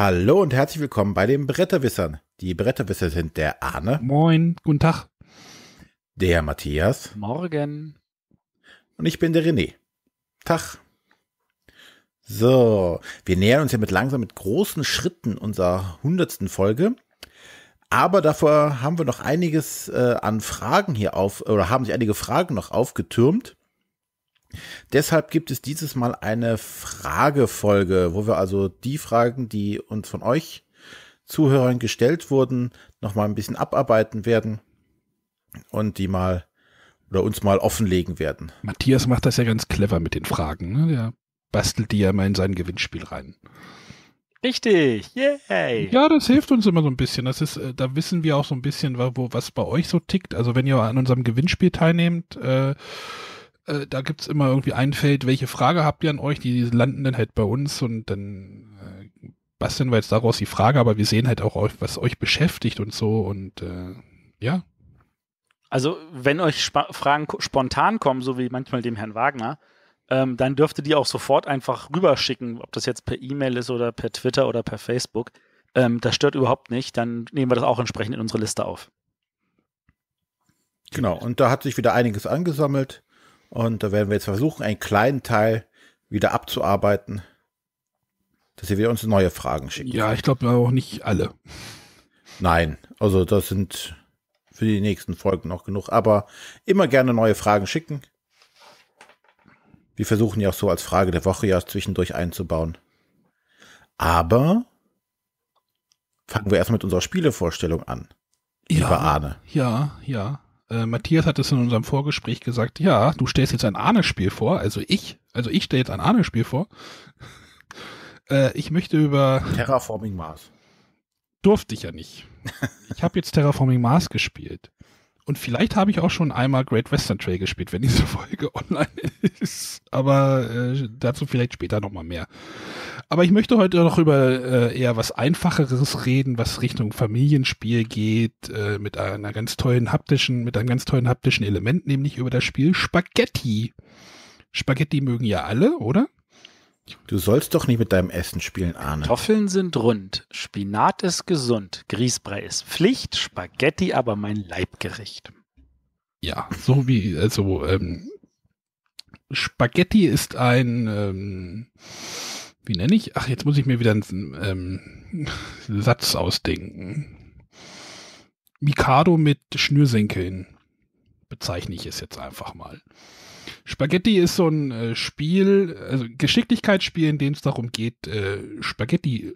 Hallo und herzlich willkommen bei den Bretterwissern. Die Bretterwisser sind der Arne. Moin, guten Tag. Der Matthias. Morgen. Und ich bin der René. Tag. So, wir nähern uns mit langsam mit großen Schritten unserer hundertsten Folge. Aber davor haben wir noch einiges äh, an Fragen hier auf, oder haben sich einige Fragen noch aufgetürmt. Deshalb gibt es dieses Mal eine Fragefolge, wo wir also die Fragen, die uns von euch Zuhörern gestellt wurden, nochmal ein bisschen abarbeiten werden und die mal oder uns mal offenlegen werden. Matthias macht das ja ganz clever mit den Fragen. Ne? Der bastelt die ja mal in sein Gewinnspiel rein. Richtig, yay! Ja, das hilft uns immer so ein bisschen. Das ist, äh, da wissen wir auch so ein bisschen, wo, was bei euch so tickt. Also wenn ihr an unserem Gewinnspiel teilnehmt, äh, äh, da gibt es immer irgendwie ein Feld, welche Frage habt ihr an euch, die landen dann halt bei uns und dann äh, basteln wir jetzt daraus die Frage, aber wir sehen halt auch, was euch beschäftigt und so und äh, ja. Also wenn euch Sp Fragen spontan kommen, so wie manchmal dem Herrn Wagner, ähm, dann ihr die auch sofort einfach rüberschicken, ob das jetzt per E-Mail ist oder per Twitter oder per Facebook. Ähm, das stört überhaupt nicht, dann nehmen wir das auch entsprechend in unsere Liste auf. Genau, und da hat sich wieder einiges angesammelt. Und da werden wir jetzt versuchen, einen kleinen Teil wieder abzuarbeiten, dass ihr wieder uns neue Fragen schickt. Ja, ich glaube auch nicht alle. Nein, also das sind für die nächsten Folgen noch genug. Aber immer gerne neue Fragen schicken. Wir versuchen ja auch so als Frage der Woche ja zwischendurch einzubauen. Aber fangen wir erst mit unserer Spielevorstellung an. Ja, lieber Arne. Ja, ja. Äh, Matthias hat es in unserem Vorgespräch gesagt, ja, du stellst jetzt ein Ahnespiel vor, also ich, also ich stelle jetzt ein Ahnespiel vor. äh, ich möchte über... Terraforming Mars. Durfte ich ja nicht. ich habe jetzt Terraforming Mars gespielt. Und vielleicht habe ich auch schon einmal Great Western Trail gespielt, wenn diese Folge online ist. Aber äh, dazu vielleicht später nochmal mehr. Aber ich möchte heute noch über äh, eher was Einfacheres reden, was Richtung Familienspiel geht, äh, mit einer ganz tollen haptischen, mit einem ganz tollen haptischen Element, nämlich über das Spiel Spaghetti. Spaghetti mögen ja alle, oder? Du sollst doch nicht mit deinem Essen spielen, Arne. Kartoffeln sind rund, Spinat ist gesund, Grießbrei ist Pflicht, Spaghetti aber mein Leibgericht. Ja, so wie, also, ähm, Spaghetti ist ein, ähm, wie nenne ich? Ach, jetzt muss ich mir wieder einen ähm, Satz ausdenken. Mikado mit Schnürsenkeln bezeichne ich es jetzt einfach mal. Spaghetti ist so ein äh, Spiel, also Geschicklichkeitsspiel, in dem es darum geht, äh, Spaghetti, äh,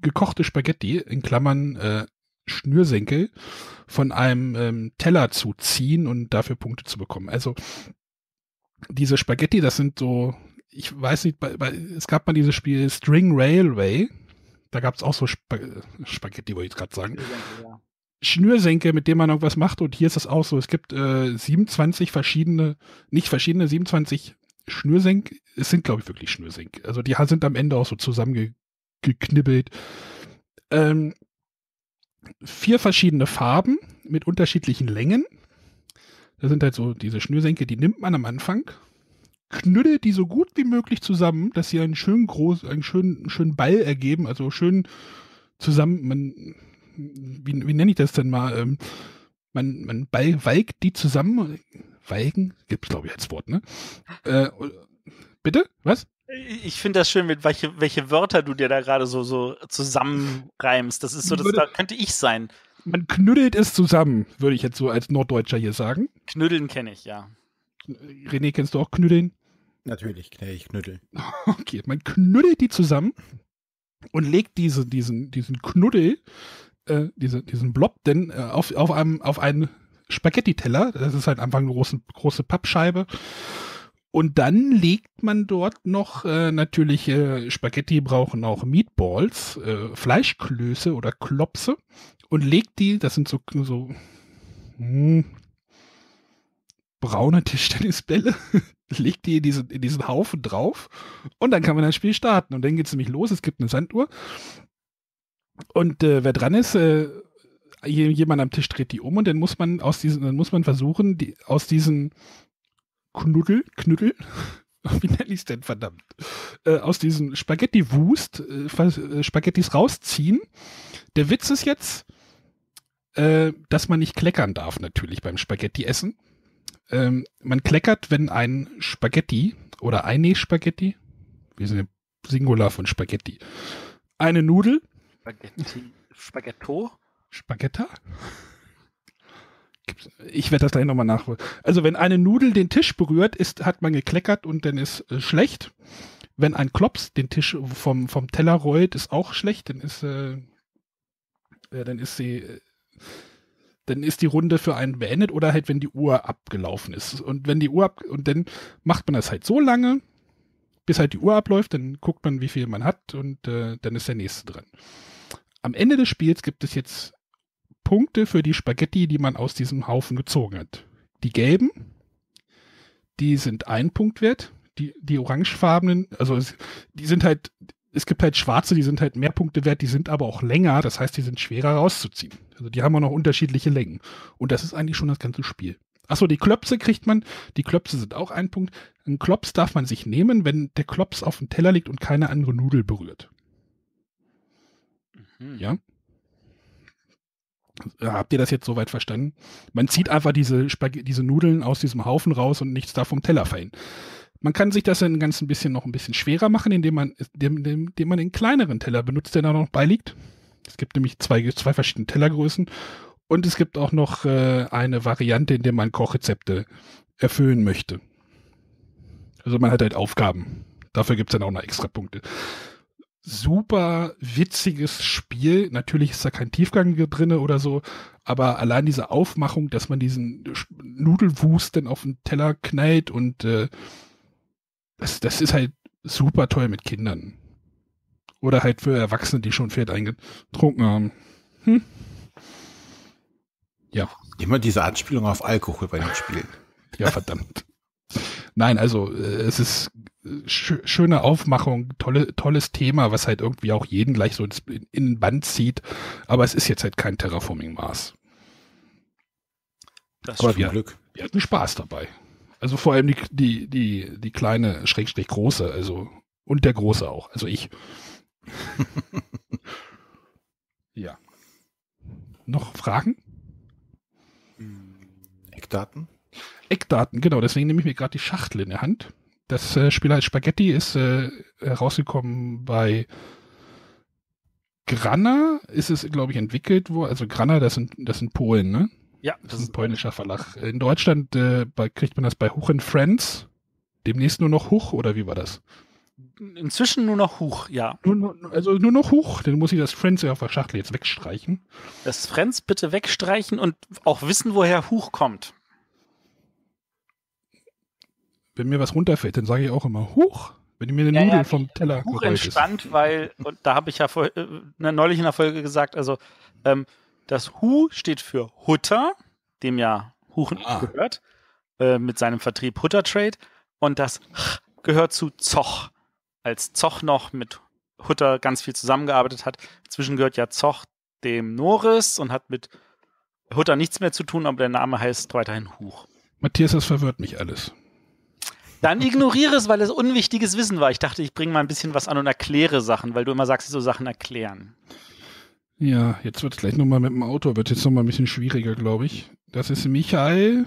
gekochte Spaghetti, in Klammern äh, Schnürsenkel, von einem ähm, Teller zu ziehen und dafür Punkte zu bekommen. Also diese Spaghetti, das sind so, ich weiß nicht, bei, bei, es gab mal dieses Spiel String Railway, da gab es auch so Sp Spaghetti, wollte ich gerade sagen. Ja, ja. Schnürsenkel, mit dem man irgendwas macht. Und hier ist es auch so. Es gibt äh, 27 verschiedene, nicht verschiedene, 27 Schnürsenkel. Es sind, glaube ich, wirklich Schnürsenkel. Also die sind am Ende auch so zusammengeknibbelt. Ähm, vier verschiedene Farben mit unterschiedlichen Längen. Da sind halt so diese Schnürsenkel, die nimmt man am Anfang, knüttelt die so gut wie möglich zusammen, dass sie einen schönen groß, einen schönen, schönen Ball ergeben, also schön zusammen, man wie, wie nenne ich das denn mal? Ähm, man, man walkt die zusammen. Weigen? Gibt es, glaube ich, als Wort, ne? Äh, bitte? Was? Ich finde das schön, mit welche, welche Wörter du dir da gerade so, so zusammenreimst. Das ist so, das, da könnte ich sein. Man knüddelt es zusammen, würde ich jetzt so als Norddeutscher hier sagen. Knüdeln kenne ich, ja. René, kennst du auch knüdeln? Natürlich kenne ich Knüddeln. Okay, man knüddelt die zusammen und legt diese, diesen, diesen Knuddel äh, diese, diesen Blob denn äh, auf, auf, einem, auf einen Spaghetti-Teller. Das ist halt einfach eine große, große Pappscheibe. Und dann legt man dort noch äh, natürlich äh, Spaghetti brauchen auch Meatballs, äh, Fleischklöße oder Klopse und legt die, das sind so, so mh, hm, braune Tischtennisbälle, legt die in diesen, in diesen Haufen drauf und dann kann man das Spiel starten. Und dann geht es nämlich los, es gibt eine Sanduhr und äh, wer dran ist, äh, jemand am Tisch dreht die um und dann muss man aus diesen, dann muss man versuchen, die, aus diesen Knuddel, Knüttel, wie nenne ich es denn verdammt, äh, aus diesem Spaghetti-Wust, äh, äh, Spaghettis rausziehen. Der Witz ist jetzt, äh, dass man nicht kleckern darf natürlich beim Spaghetti essen. Ähm, man kleckert, wenn ein Spaghetti oder eine Spaghetti, wir sind im Singular von Spaghetti, eine Nudel Spaghetti. Spaghetto? Spagetta? Ich werde das gleich nochmal nachholen. Also wenn eine Nudel den Tisch berührt, ist, hat man gekleckert und dann ist äh, schlecht. Wenn ein Klops den Tisch vom, vom Teller rollt, ist auch schlecht. Dann ist, äh, ja, dann ist sie, äh, dann ist die Runde für einen beendet oder halt, wenn die Uhr abgelaufen ist. Und wenn die Uhr ab, und dann macht man das halt so lange, bis halt die Uhr abläuft, dann guckt man, wie viel man hat und äh, dann ist der nächste dran. Am Ende des Spiels gibt es jetzt Punkte für die Spaghetti, die man aus diesem Haufen gezogen hat. Die gelben, die sind ein Punkt wert. Die, die orangefarbenen, also es, die sind halt, es gibt halt schwarze, die sind halt mehr Punkte wert, die sind aber auch länger, das heißt, die sind schwerer rauszuziehen. Also die haben auch noch unterschiedliche Längen. Und das ist eigentlich schon das ganze Spiel. Achso, die Klöpse kriegt man. Die Klöpse sind auch ein Punkt. Ein Klops darf man sich nehmen, wenn der Klops auf dem Teller liegt und keine andere Nudel berührt. Mhm. Ja. Äh, habt ihr das jetzt soweit verstanden? Man zieht einfach diese, Spag diese Nudeln aus diesem Haufen raus und nichts da vom Teller fallen. Man kann sich das dann ganz ein bisschen noch ein bisschen schwerer machen, indem man, dem, dem man den kleineren Teller benutzt, der da noch beiliegt. Es gibt nämlich zwei, zwei verschiedene Tellergrößen und es gibt auch noch äh, eine Variante, in der man Kochrezepte erfüllen möchte. Also man hat halt Aufgaben. Dafür gibt es dann auch noch extra Punkte super witziges Spiel. Natürlich ist da kein Tiefgang drinne oder so, aber allein diese Aufmachung, dass man diesen Nudelwust dann auf den Teller knallt und äh, das, das ist halt super toll mit Kindern. Oder halt für Erwachsene, die schon Pferd eingetrunken haben. Hm? Ja. Immer diese Anspielung auf Alkohol bei den Spielen. ja, verdammt. Nein, also äh, es ist äh, schöne Aufmachung, tolle, tolles Thema, was halt irgendwie auch jeden gleich so in, den Band zieht. Aber es ist jetzt halt kein Terraforming Mars. Das ist wir, Glück. wir hatten Spaß dabei. Also vor allem die, die, die, die kleine, schrägstrich große, also und der große auch, also ich. ja. Noch Fragen? Hm, Eckdaten? Eckdaten, genau, deswegen nehme ich mir gerade die Schachtel in der Hand. Das äh, Spiel heißt Spaghetti, ist äh, herausgekommen bei Grana, ist es, glaube ich, entwickelt worden. Also Grana, das sind, das sind Polen, ne? Ja. Das, das ist ein polnischer Verlag. In Deutschland äh, bei, kriegt man das bei Huch Friends. Demnächst nur noch Huch, oder wie war das? Inzwischen nur noch Huch, ja. Nur, also nur noch Huch, dann muss ich das Friends ja auf der Schachtel jetzt wegstreichen. Das Friends bitte wegstreichen und auch wissen, woher Huch kommt wenn mir was runterfällt, dann sage ich auch immer, huch, wenn mir eine ja, Nudel ja, vom Teller Huch entstand, ist. weil, und da habe ich ja vor, äh, ne, neulich in der Folge gesagt, also ähm, das Hu steht für Hutter, dem ja Huchen ah. gehört, äh, mit seinem Vertrieb Hutter Trade, und das H gehört zu Zoch, als Zoch noch mit Hutter ganz viel zusammengearbeitet hat. Inzwischen gehört ja Zoch dem Noris und hat mit Hutter nichts mehr zu tun, aber der Name heißt weiterhin Huch. Matthias, das verwirrt mich alles. Dann ignoriere es, weil es unwichtiges Wissen war. Ich dachte, ich bringe mal ein bisschen was an und erkläre Sachen, weil du immer sagst, so Sachen erklären. Ja, jetzt wird es gleich nochmal mit dem Auto, wird jetzt nochmal ein bisschen schwieriger, glaube ich. Das ist Michael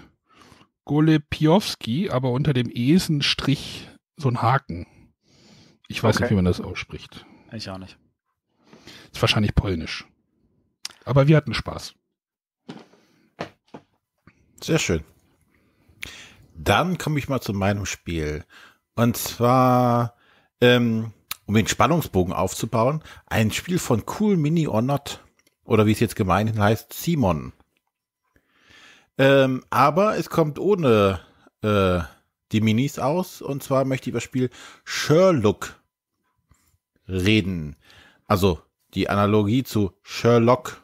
Golepiowski, aber unter dem Esenstrich so ein Haken. Ich weiß okay. nicht, wie man das ausspricht. Ich auch nicht. Ist wahrscheinlich polnisch. Aber wir hatten Spaß. Sehr schön. Dann komme ich mal zu meinem Spiel. Und zwar, ähm, um den Spannungsbogen aufzubauen, ein Spiel von Cool Mini or Not. Oder wie es jetzt gemeinhin heißt, Simon. Ähm, aber es kommt ohne äh, die Minis aus. Und zwar möchte ich über das Spiel Sherlock reden. Also die Analogie zu Sherlock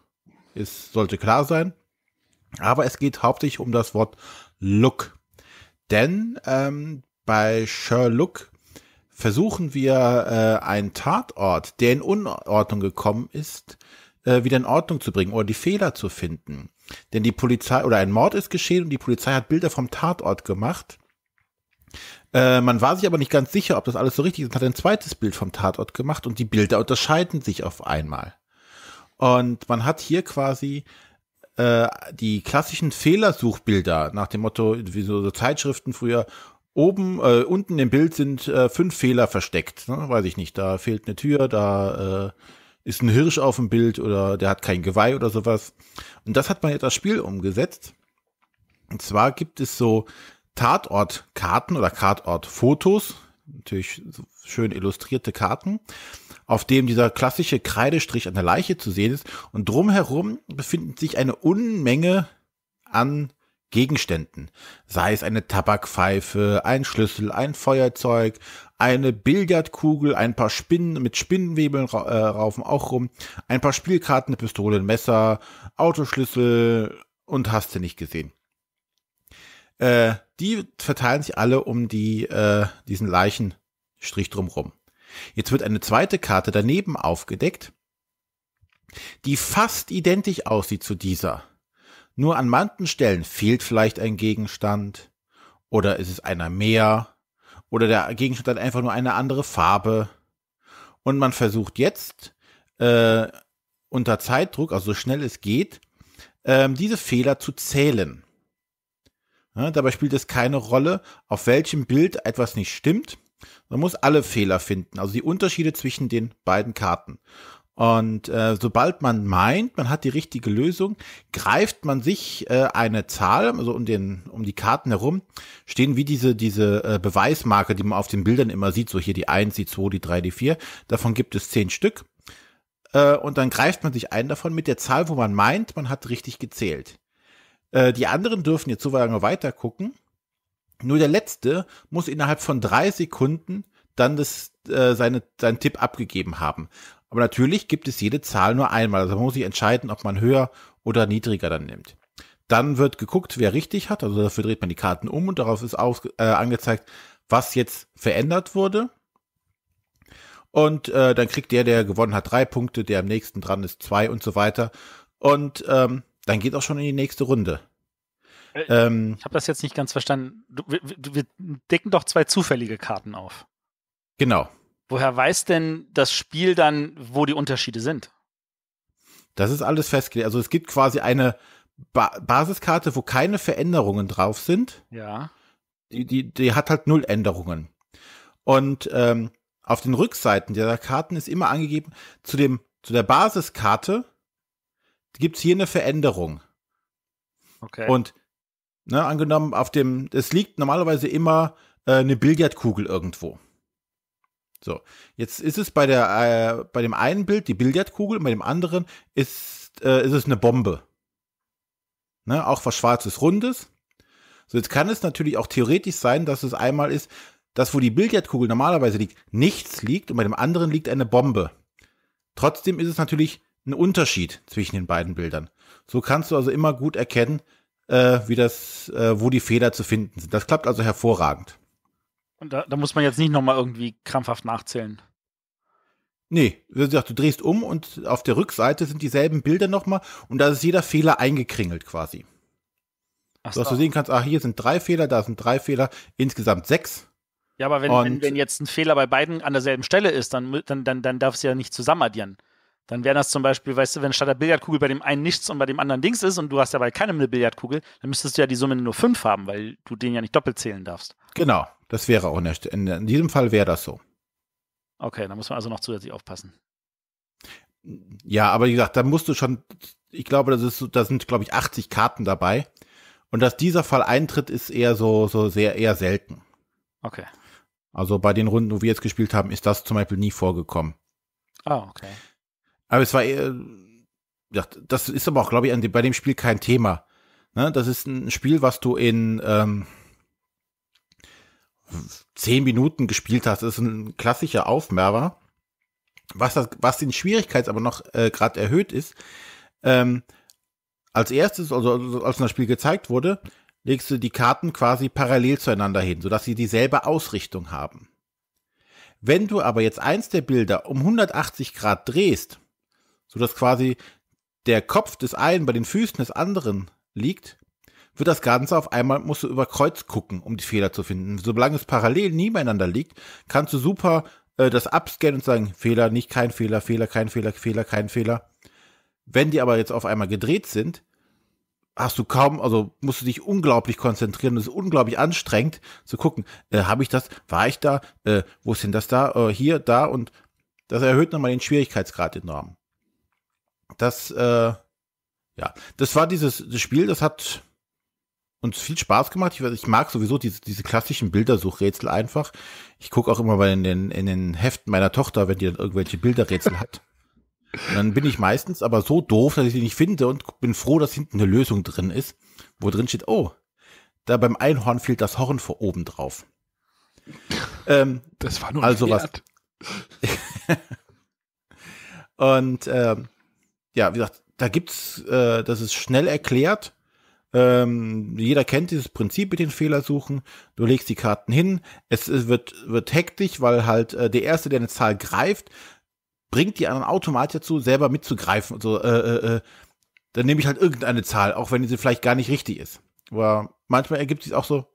ist, sollte klar sein. Aber es geht hauptsächlich um das Wort Look. Denn ähm, bei Sherlock versuchen wir äh, einen Tatort, der in Unordnung gekommen ist, äh, wieder in Ordnung zu bringen oder die Fehler zu finden. Denn die Polizei oder ein Mord ist geschehen und die Polizei hat Bilder vom Tatort gemacht. Äh, man war sich aber nicht ganz sicher, ob das alles so richtig ist und hat ein zweites Bild vom Tatort gemacht und die Bilder unterscheiden sich auf einmal. Und man hat hier quasi äh, die klassischen Fehlersuchbilder nach dem Motto, wie so, so Zeitschriften früher, oben, äh, unten im Bild sind äh, fünf Fehler versteckt. Ne? Weiß ich nicht, da fehlt eine Tür, da äh, ist ein Hirsch auf dem Bild oder der hat kein Geweih oder sowas. Und das hat man jetzt das Spiel umgesetzt. Und zwar gibt es so Tatortkarten oder Tatortfotos, natürlich so schön illustrierte Karten auf dem dieser klassische Kreidestrich an der Leiche zu sehen ist. Und drumherum befinden sich eine Unmenge an Gegenständen. Sei es eine Tabakpfeife, ein Schlüssel, ein Feuerzeug, eine Billardkugel, ein paar Spinnen mit Spinnenwebeln äh, raufen auch rum, ein paar Spielkarten, eine Pistole, ein Messer, Autoschlüssel und hast du nicht gesehen. Äh, die verteilen sich alle um die, äh, diesen Leichenstrich drumherum. Jetzt wird eine zweite Karte daneben aufgedeckt, die fast identisch aussieht zu dieser. Nur an manchen Stellen fehlt vielleicht ein Gegenstand oder ist es einer mehr oder der Gegenstand hat einfach nur eine andere Farbe. Und man versucht jetzt äh, unter Zeitdruck, also so schnell es geht, ähm, diese Fehler zu zählen. Ja, dabei spielt es keine Rolle, auf welchem Bild etwas nicht stimmt man muss alle Fehler finden, also die Unterschiede zwischen den beiden Karten. Und äh, sobald man meint, man hat die richtige Lösung, greift man sich äh, eine Zahl, also um, den, um die Karten herum, stehen wie diese, diese äh, Beweismarke, die man auf den Bildern immer sieht, so hier die 1, die 2, die 3, die 4, davon gibt es 10 Stück. Äh, und dann greift man sich einen davon mit der Zahl, wo man meint, man hat richtig gezählt. Äh, die anderen dürfen jetzt so lange weiter gucken nur der Letzte muss innerhalb von drei Sekunden dann das, äh, seine, seinen Tipp abgegeben haben. Aber natürlich gibt es jede Zahl nur einmal. Also man muss sich entscheiden, ob man höher oder niedriger dann nimmt. Dann wird geguckt, wer richtig hat. Also dafür dreht man die Karten um und darauf ist auf, äh, angezeigt, was jetzt verändert wurde. Und äh, dann kriegt der, der gewonnen hat, drei Punkte, der am nächsten dran ist, zwei und so weiter. Und ähm, dann geht auch schon in die nächste Runde. Äh, ähm, ich habe das jetzt nicht ganz verstanden. Du, wir, wir, decken doch zwei zufällige Karten auf. Genau. Woher weiß denn das Spiel dann, wo die Unterschiede sind? Das ist alles festgelegt. Also es gibt quasi eine ba Basiskarte, wo keine Veränderungen drauf sind. Ja. Die, die, die hat halt null Änderungen. Und ähm, auf den Rückseiten dieser Karten ist immer angegeben, zu, dem, zu der Basiskarte gibt es hier eine Veränderung. Okay. Und Ne, angenommen, auf dem, es liegt normalerweise immer äh, eine Billardkugel irgendwo. So, jetzt ist es bei der, äh, bei dem einen Bild die Billardkugel, bei dem anderen ist, äh, ist es eine Bombe. Ne, auch was Schwarzes Rundes. So, jetzt kann es natürlich auch theoretisch sein, dass es einmal ist, dass wo die Billardkugel normalerweise liegt, nichts liegt und bei dem anderen liegt eine Bombe. Trotzdem ist es natürlich ein Unterschied zwischen den beiden Bildern. So kannst du also immer gut erkennen, äh, wie das, äh, wo die Fehler zu finden sind. Das klappt also hervorragend. Und da, da muss man jetzt nicht nochmal irgendwie krampfhaft nachzählen. Nee, wie gesagt, du drehst um und auf der Rückseite sind dieselben Bilder nochmal und da ist jeder Fehler eingekringelt quasi. so. Dass du sehen kannst, ah, hier sind drei Fehler, da sind drei Fehler, insgesamt sechs. Ja, aber wenn, wenn, wenn, jetzt ein Fehler bei beiden an derselben Stelle ist, dann, dann, dann, dann darfst du ja nicht zusammen addieren dann wären das zum Beispiel, weißt du, wenn statt der Billardkugel bei dem einen nichts und bei dem anderen Dings ist und du hast ja bei keinem eine Billardkugel, dann müsstest du ja die Summe nur fünf haben, weil du den ja nicht doppelt zählen darfst. Genau, das wäre auch nicht. In, in diesem Fall wäre das so. Okay, da muss man also noch zusätzlich aufpassen. Ja, aber wie gesagt, da musst du schon, ich glaube, das ist, da sind, glaube ich, 80 Karten dabei. Und dass dieser Fall eintritt, ist eher so, so sehr, eher selten. Okay. Also bei den Runden, wo wir jetzt gespielt haben, ist das zum Beispiel nie vorgekommen. Ah, okay. Aber es war, äh, ja, das ist aber auch, glaube ich, an dem, bei dem Spiel kein Thema. Ne? Das ist ein Spiel, was du in ähm, zehn Minuten gespielt hast. Das ist ein klassischer Aufmerber. Was, das, was den Schwierigkeits aber noch äh, gerade erhöht ist, ähm, als erstes, also, also als das Spiel gezeigt wurde, legst du die Karten quasi parallel zueinander hin, sodass sie dieselbe Ausrichtung haben. Wenn du aber jetzt eins der Bilder um 180 Grad drehst, sodass quasi der Kopf des einen bei den Füßen des anderen liegt, wird das Ganze auf einmal, musst du über Kreuz gucken, um die Fehler zu finden. Solange es parallel nebeneinander liegt, kannst du super äh, das abscannen und sagen, Fehler, nicht kein Fehler, Fehler, kein Fehler, Fehler, kein Fehler. Wenn die aber jetzt auf einmal gedreht sind, hast du kaum, also musst du dich unglaublich konzentrieren. Es ist unglaublich anstrengend zu gucken, äh, habe ich das, war ich da, äh, wo ist denn das da, äh, hier, da und das erhöht nochmal den Schwierigkeitsgrad enorm das, äh, ja, das war dieses das Spiel, das hat uns viel Spaß gemacht. Ich, ich mag sowieso diese, diese klassischen Bildersuchrätsel einfach. Ich gucke auch immer mal in den, in den Heften meiner Tochter, wenn die dann irgendwelche Bilderrätsel hat. Und dann bin ich meistens aber so doof, dass ich sie nicht finde und bin froh, dass hinten eine Lösung drin ist, wo drin steht, oh, da beim Einhorn fehlt das Horn vor oben drauf. Ähm, das war nur ein also was. und ähm, ja, wie gesagt, da gibt's, äh, das ist schnell erklärt. Ähm, jeder kennt dieses Prinzip mit den Fehlersuchen. Du legst die Karten hin. Es, es wird, wird hektisch, weil halt äh, der Erste, der eine Zahl greift, bringt die anderen automatisch dazu, selber mitzugreifen. Also, äh, äh, äh dann nehme ich halt irgendeine Zahl, auch wenn diese vielleicht gar nicht richtig ist. Aber manchmal ergibt sich auch so,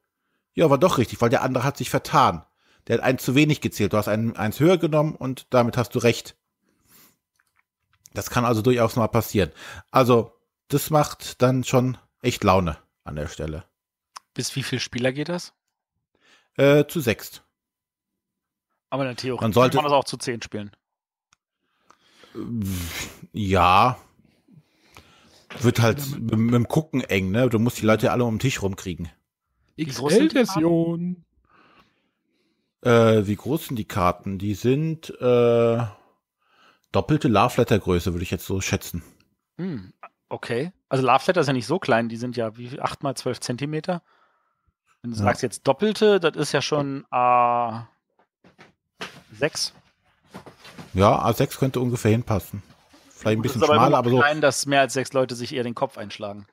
ja, war doch richtig, weil der andere hat sich vertan. Der hat eins zu wenig gezählt. Du hast einen, eins höher genommen und damit hast du recht. Das kann also durchaus mal passieren. Also, das macht dann schon echt Laune an der Stelle. Bis wie viele Spieler geht das? Äh, zu sechs. Aber in der Theorie man sollte, kann man das auch zu zehn spielen. Äh, ja. Wird halt mit, mit dem Gucken eng, ne? Du musst die Leute alle um den Tisch rumkriegen. XL-Version. Äh, wie groß sind die Karten? Die sind äh, doppelte Love Letter Größe, würde ich jetzt so schätzen. Hm, okay. Also Love Letter ist ja nicht so klein, die sind ja wie 8 mal 12 Zentimeter. Wenn du ja. sagst jetzt doppelte, das ist ja schon A6. Ja, A6 könnte ungefähr hinpassen. Vielleicht ein bisschen aber schmaler, aber so. Klein, dass mehr als sechs Leute sich eher den Kopf einschlagen.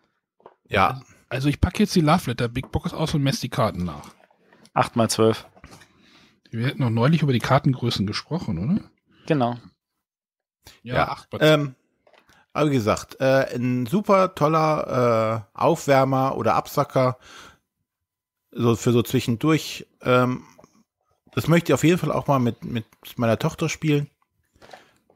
Ja. Also ich packe jetzt die Love Letter Big Box aus und messe die Karten nach. 8 mal 12. Wir hätten noch neulich über die Kartengrößen gesprochen, oder? Genau. Ja, ja. 8 ähm, aber wie gesagt, äh, ein super toller äh, Aufwärmer oder Absacker. So für so zwischendurch. Ähm, das möchte ich auf jeden Fall auch mal mit, mit meiner Tochter spielen.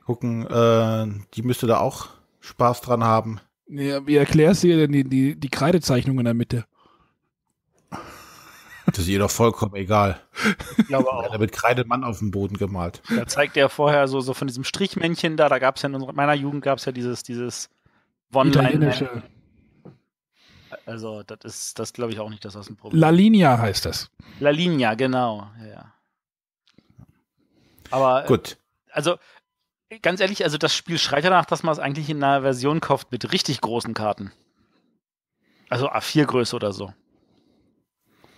Gucken, äh, die müsste da auch Spaß dran haben. Ja, wie erklärst du dir denn die, die, die Kreidezeichnung in der Mitte? Das ist ihr doch vollkommen egal. Ich glaube auch. Da wird mit Kreidemann auf dem Boden gemalt. Da zeigt er vorher so, so von diesem Strichmännchen da, da gab es ja in meiner Jugend gab es ja dieses, dieses one Also, das ist, das glaube ich auch nicht, das das ein Problem ist. La Linea heißt das. La Linea, genau. Ja, ja. Aber. Äh, Gut. Also, ganz ehrlich, also das Spiel schreit danach, dass man es eigentlich in einer Version kauft mit richtig großen Karten. Also A4-Größe oder so.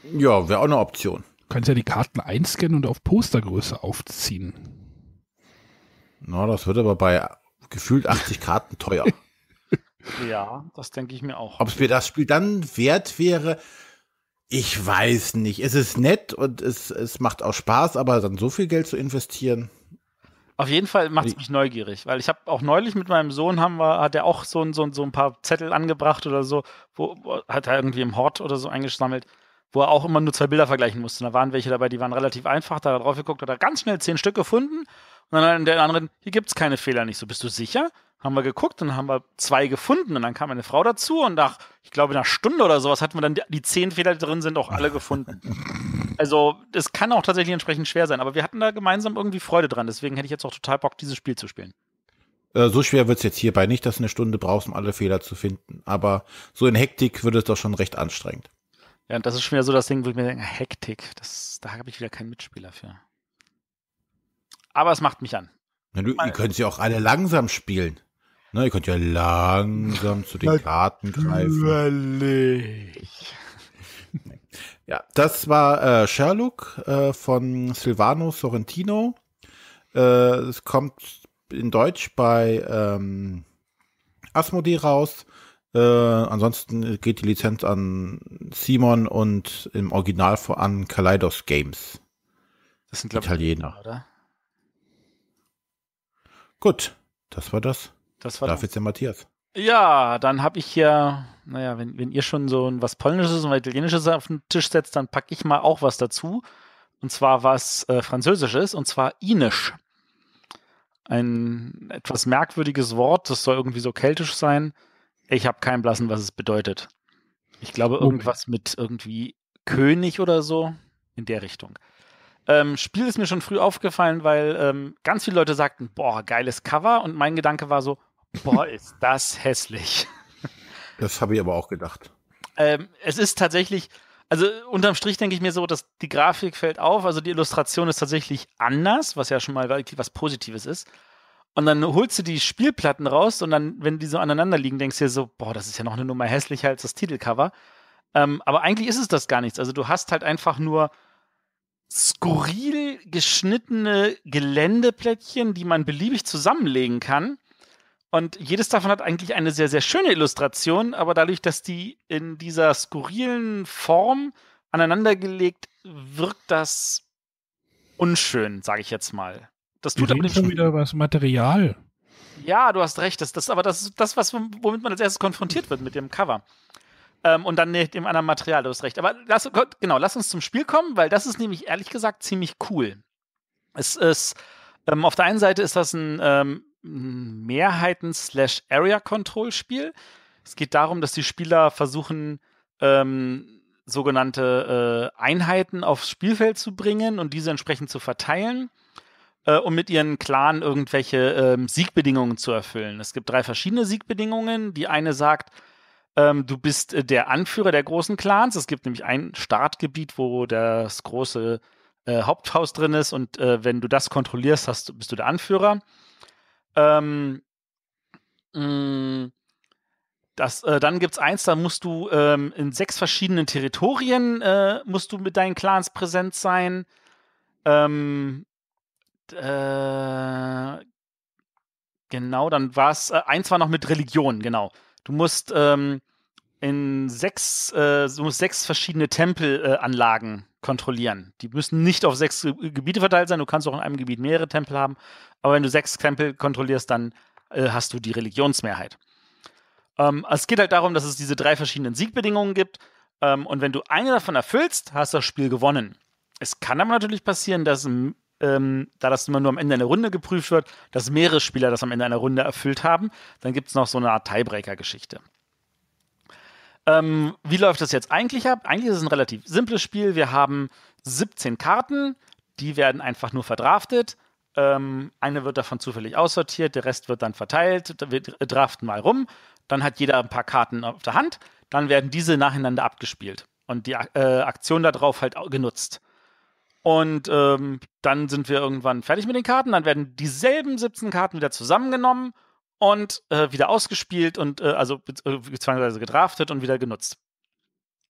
Ja, wäre auch eine Option. Könnt ja die Karten einscannen und auf Postergröße aufziehen. Na, das wird aber bei gefühlt 80 Karten teuer. ja, das denke ich mir auch. Ob es mir das Spiel dann wert wäre, ich weiß nicht. Es ist nett und es, es macht auch Spaß, aber dann so viel Geld zu investieren. Auf jeden Fall macht es mich neugierig, weil ich habe auch neulich mit meinem Sohn haben wir, hat er auch so ein, so, so ein paar Zettel angebracht oder so, wo hat er irgendwie im Hort oder so eingesammelt wo er auch immer nur zwei Bilder vergleichen musste. Da waren welche dabei, die waren relativ einfach, da hat er drauf geguckt, hat er ganz schnell zehn Stück gefunden und dann in der anderen, hier gibt es keine Fehler nicht. So, bist du sicher? Haben wir geguckt und haben wir zwei gefunden und dann kam eine Frau dazu und nach, ich glaube, nach Stunde oder sowas hatten wir dann die, die zehn Fehler, die drin sind, auch alle gefunden. Also, es kann auch tatsächlich entsprechend schwer sein, aber wir hatten da gemeinsam irgendwie Freude dran. Deswegen hätte ich jetzt auch total Bock, dieses Spiel zu spielen äh, so schwer wird es jetzt hierbei nicht, dass du eine Stunde brauchst, um alle Fehler zu finden. Aber so in Hektik wird es doch schon recht anstrengend. Ja, das ist schon wieder so das Ding, wo ich mir denke, Hektik, das, da habe ich wieder keinen Mitspieler für. Aber es macht mich an. Na, du, ihr könnt sie auch alle langsam spielen. Na, ne, ihr könnt ja langsam zu den Karten greifen. Ja, das war äh, Sherlock äh, von Silvano Sorrentino. Äh, es kommt in Deutsch bei ähm, Asmodee raus äh, ansonsten geht die Lizenz an Simon und im Original vor an Kaleidos Games. Das sind, glaube ich, Italiener. Oder? Gut, das war das. Das war Darf das. jetzt der Matthias. Ja, dann habe ich hier, naja, wenn, wenn ihr schon so was Polnisches und was Italienisches auf den Tisch setzt, dann packe ich mal auch was dazu. Und zwar was äh, Französisches, und zwar Inisch. Ein etwas merkwürdiges Wort, das soll irgendwie so keltisch sein. Ich habe keinen blassen, was es bedeutet. Ich glaube, irgendwas mit irgendwie König oder so in der Richtung. Ähm, Spiel ist mir schon früh aufgefallen, weil ähm, ganz viele Leute sagten, boah, geiles Cover. Und mein Gedanke war so, boah, ist das hässlich. Das habe ich aber auch gedacht. Ähm, es ist tatsächlich, also unterm Strich denke ich mir so, dass die Grafik fällt auf. Also die Illustration ist tatsächlich anders, was ja schon mal wirklich was Positives ist. Und dann holst du die Spielplatten raus und dann, wenn die so aneinander liegen, denkst du dir so, boah, das ist ja noch eine Nummer hässlicher als das Titelcover. Ähm, aber eigentlich ist es das gar nichts. Also du hast halt einfach nur skurril geschnittene Geländeplättchen, die man beliebig zusammenlegen kann. Und jedes davon hat eigentlich eine sehr, sehr schöne Illustration, aber dadurch, dass die in dieser skurrilen Form aneinandergelegt, wirkt das unschön, sage ich jetzt mal. Das tut aber nicht schon wieder was Material. Ja, du hast recht. Das, das, aber das ist das, was, womit man als erstes konfrontiert wird mit dem Cover. Ähm, und dann mit dem anderen Material, du hast recht. Aber lass, genau, lass uns zum Spiel kommen, weil das ist nämlich ehrlich gesagt ziemlich cool. Es ist, ähm, auf der einen Seite ist das ein ähm, Mehrheiten-Slash-Area-Control-Spiel. Es geht darum, dass die Spieler versuchen, ähm, sogenannte äh, Einheiten aufs Spielfeld zu bringen und diese entsprechend zu verteilen äh, um mit ihren Clan irgendwelche ähm, Siegbedingungen zu erfüllen. Es gibt drei verschiedene Siegbedingungen. Die eine sagt, ähm, du bist äh, der Anführer der großen Clans. Es gibt nämlich ein Startgebiet, wo das große äh, Haupthaus drin ist und äh, wenn du das kontrollierst, hast, bist du der Anführer. Ähm, mh, mm, das, äh, dann gibt es eins, da musst du ähm, in sechs verschiedenen Territorien äh, musst du mit deinen Clans präsent sein. Ähm, äh, genau, dann war es, äh, eins war noch mit Religion, genau. Du musst ähm, in sechs, äh, du musst sechs verschiedene Tempelanlagen kontrollieren. Die müssen nicht auf sechs Gebiete verteilt sein. Du kannst auch in einem Gebiet mehrere Tempel haben. Aber wenn du sechs Tempel kontrollierst, dann äh, hast du die Religionsmehrheit. Ähm, es geht halt darum, dass es diese drei verschiedenen Siegbedingungen gibt. Ähm, und wenn du eine davon erfüllst, hast du das Spiel gewonnen. Es kann aber natürlich passieren, dass ähm, da das immer nur am Ende einer Runde geprüft wird, dass mehrere Spieler das am Ende einer Runde erfüllt haben. Dann gibt es noch so eine Art Tiebreaker-Geschichte. Ähm, wie läuft das jetzt eigentlich ab? Eigentlich ist es ein relativ simples Spiel. Wir haben 17 Karten, die werden einfach nur verdraftet. Ähm, eine wird davon zufällig aussortiert, der Rest wird dann verteilt. Wir äh, draften mal rum. Dann hat jeder ein paar Karten auf der Hand. Dann werden diese nacheinander abgespielt und die äh, Aktion darauf halt genutzt. Und ähm, dann sind wir irgendwann fertig mit den Karten. Dann werden dieselben 17 Karten wieder zusammengenommen und äh, wieder ausgespielt und äh, also äh, beziehungsweise gedraftet und wieder genutzt.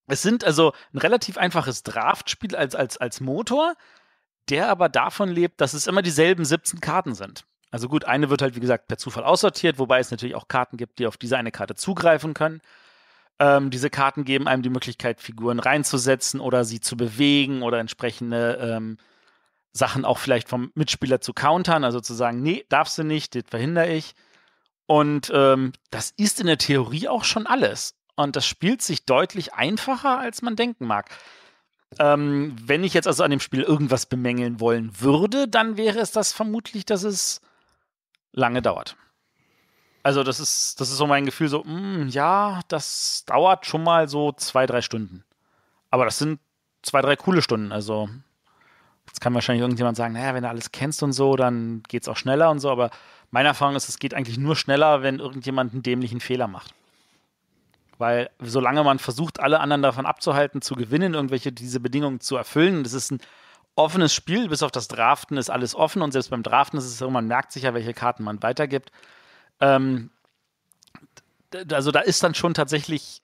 Es sind also ein relativ einfaches Draftspiel als, als, als Motor, der aber davon lebt, dass es immer dieselben 17 Karten sind. Also gut, eine wird halt, wie gesagt, per Zufall aussortiert, wobei es natürlich auch Karten gibt, die auf diese eine Karte zugreifen können. Ähm, diese Karten geben einem die Möglichkeit, Figuren reinzusetzen oder sie zu bewegen oder entsprechende ähm, Sachen auch vielleicht vom Mitspieler zu countern, also zu sagen, nee, darfst du nicht, das verhindere ich. Und ähm, das ist in der Theorie auch schon alles. Und das spielt sich deutlich einfacher, als man denken mag. Ähm, wenn ich jetzt also an dem Spiel irgendwas bemängeln wollen würde, dann wäre es das vermutlich, dass es lange dauert. Also das ist, das ist so mein Gefühl, so, mh, hm, ja, das dauert schon mal so zwei, drei Stunden. Aber das sind zwei, drei coole Stunden. Also jetzt kann wahrscheinlich irgendjemand sagen, naja, wenn du alles kennst und so, dann geht es auch schneller und so. Aber meine Erfahrung ist, es geht eigentlich nur schneller, wenn irgendjemand einen dämlichen Fehler macht. Weil solange man versucht, alle anderen davon abzuhalten, zu gewinnen, irgendwelche diese Bedingungen zu erfüllen, das ist ein offenes Spiel, bis auf das Draften ist alles offen und selbst beim Draften ist es so, man merkt sich ja, welche Karten man weitergibt. Ähm, also da ist dann schon tatsächlich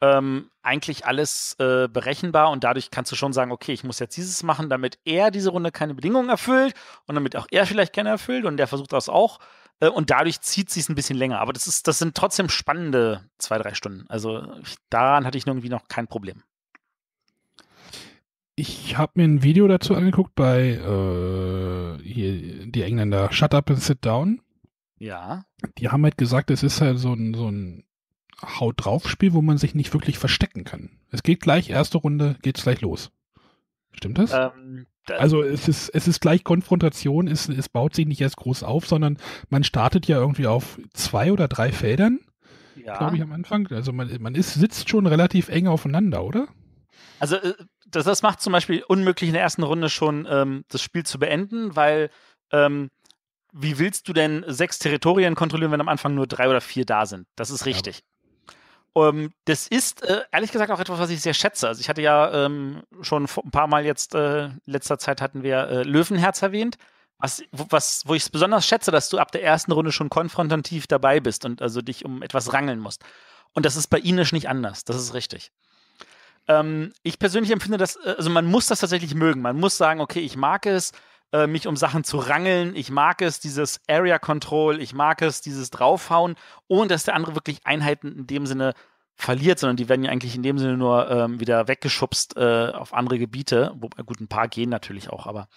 ähm, eigentlich alles äh, berechenbar und dadurch kannst du schon sagen, okay, ich muss jetzt dieses machen, damit er diese Runde keine Bedingungen erfüllt und damit auch er vielleicht keine erfüllt und der versucht das auch. Äh, und dadurch zieht sich es ein bisschen länger. Aber das, ist, das sind trotzdem spannende zwei, drei Stunden. Also ich, daran hatte ich irgendwie noch kein Problem. Ich habe mir ein Video dazu angeguckt bei äh, hier, die Engländer Shut Up and Sit Down. Ja. Die haben halt gesagt, es ist halt so ein, so ein Haut drauf Spiel, wo man sich nicht wirklich verstecken kann. Es geht gleich, erste Runde, geht's gleich los. Stimmt das? Ähm, das also es ist, es ist gleich Konfrontation, es, es baut sich nicht erst groß auf, sondern man startet ja irgendwie auf zwei oder drei Feldern, ja. glaube ich, am Anfang. Also man, man ist, sitzt schon relativ eng aufeinander, oder? Also äh, das, das macht zum Beispiel unmöglich in der ersten Runde schon ähm, das Spiel zu beenden, weil ähm, wie willst du denn sechs Territorien kontrollieren, wenn am Anfang nur drei oder vier da sind? Das ist richtig. Ja. Um, ähm, das ist äh, ehrlich gesagt auch etwas, was ich sehr schätze. Also ich hatte ja ähm, schon ein paar Mal jetzt, äh, letzter Zeit hatten wir äh, Löwenherz erwähnt, was, was, wo ich es besonders schätze, dass du ab der ersten Runde schon konfrontativ dabei bist und also dich um etwas rangeln musst. Und das ist bei Inisch nicht anders. Das ist richtig. Ähm, ich persönlich empfinde das, äh, also man muss das tatsächlich mögen. Man muss sagen, okay, ich mag es, äh, mich um Sachen zu rangeln. Ich mag es, dieses Area Control, ich mag es, dieses Draufhauen, ohne dass der andere wirklich Einheiten in dem Sinne verliert, sondern die werden ja eigentlich in dem Sinne nur ähm, wieder weggeschubst äh, auf andere Gebiete. Wo, gut, ein paar gehen natürlich auch, aber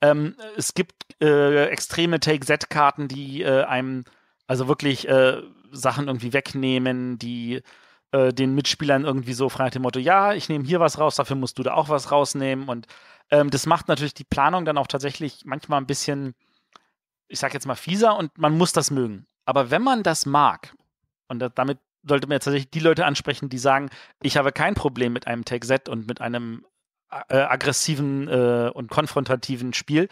ähm, es gibt äh, extreme Take-Z-Karten, die äh, einem also wirklich äh, Sachen irgendwie wegnehmen, die äh, den Mitspielern irgendwie so frei nach dem Motto, ja, ich nehme hier was raus, dafür musst du da auch was rausnehmen. Und ähm, das macht natürlich die Planung dann auch tatsächlich manchmal ein bisschen, ich sag jetzt mal, fieser und man muss das mögen. Aber wenn man das mag, und damit sollte man jetzt tatsächlich die Leute ansprechen, die sagen, ich habe kein Problem mit einem Take-Set und mit einem äh, aggressiven äh, und konfrontativen Spiel,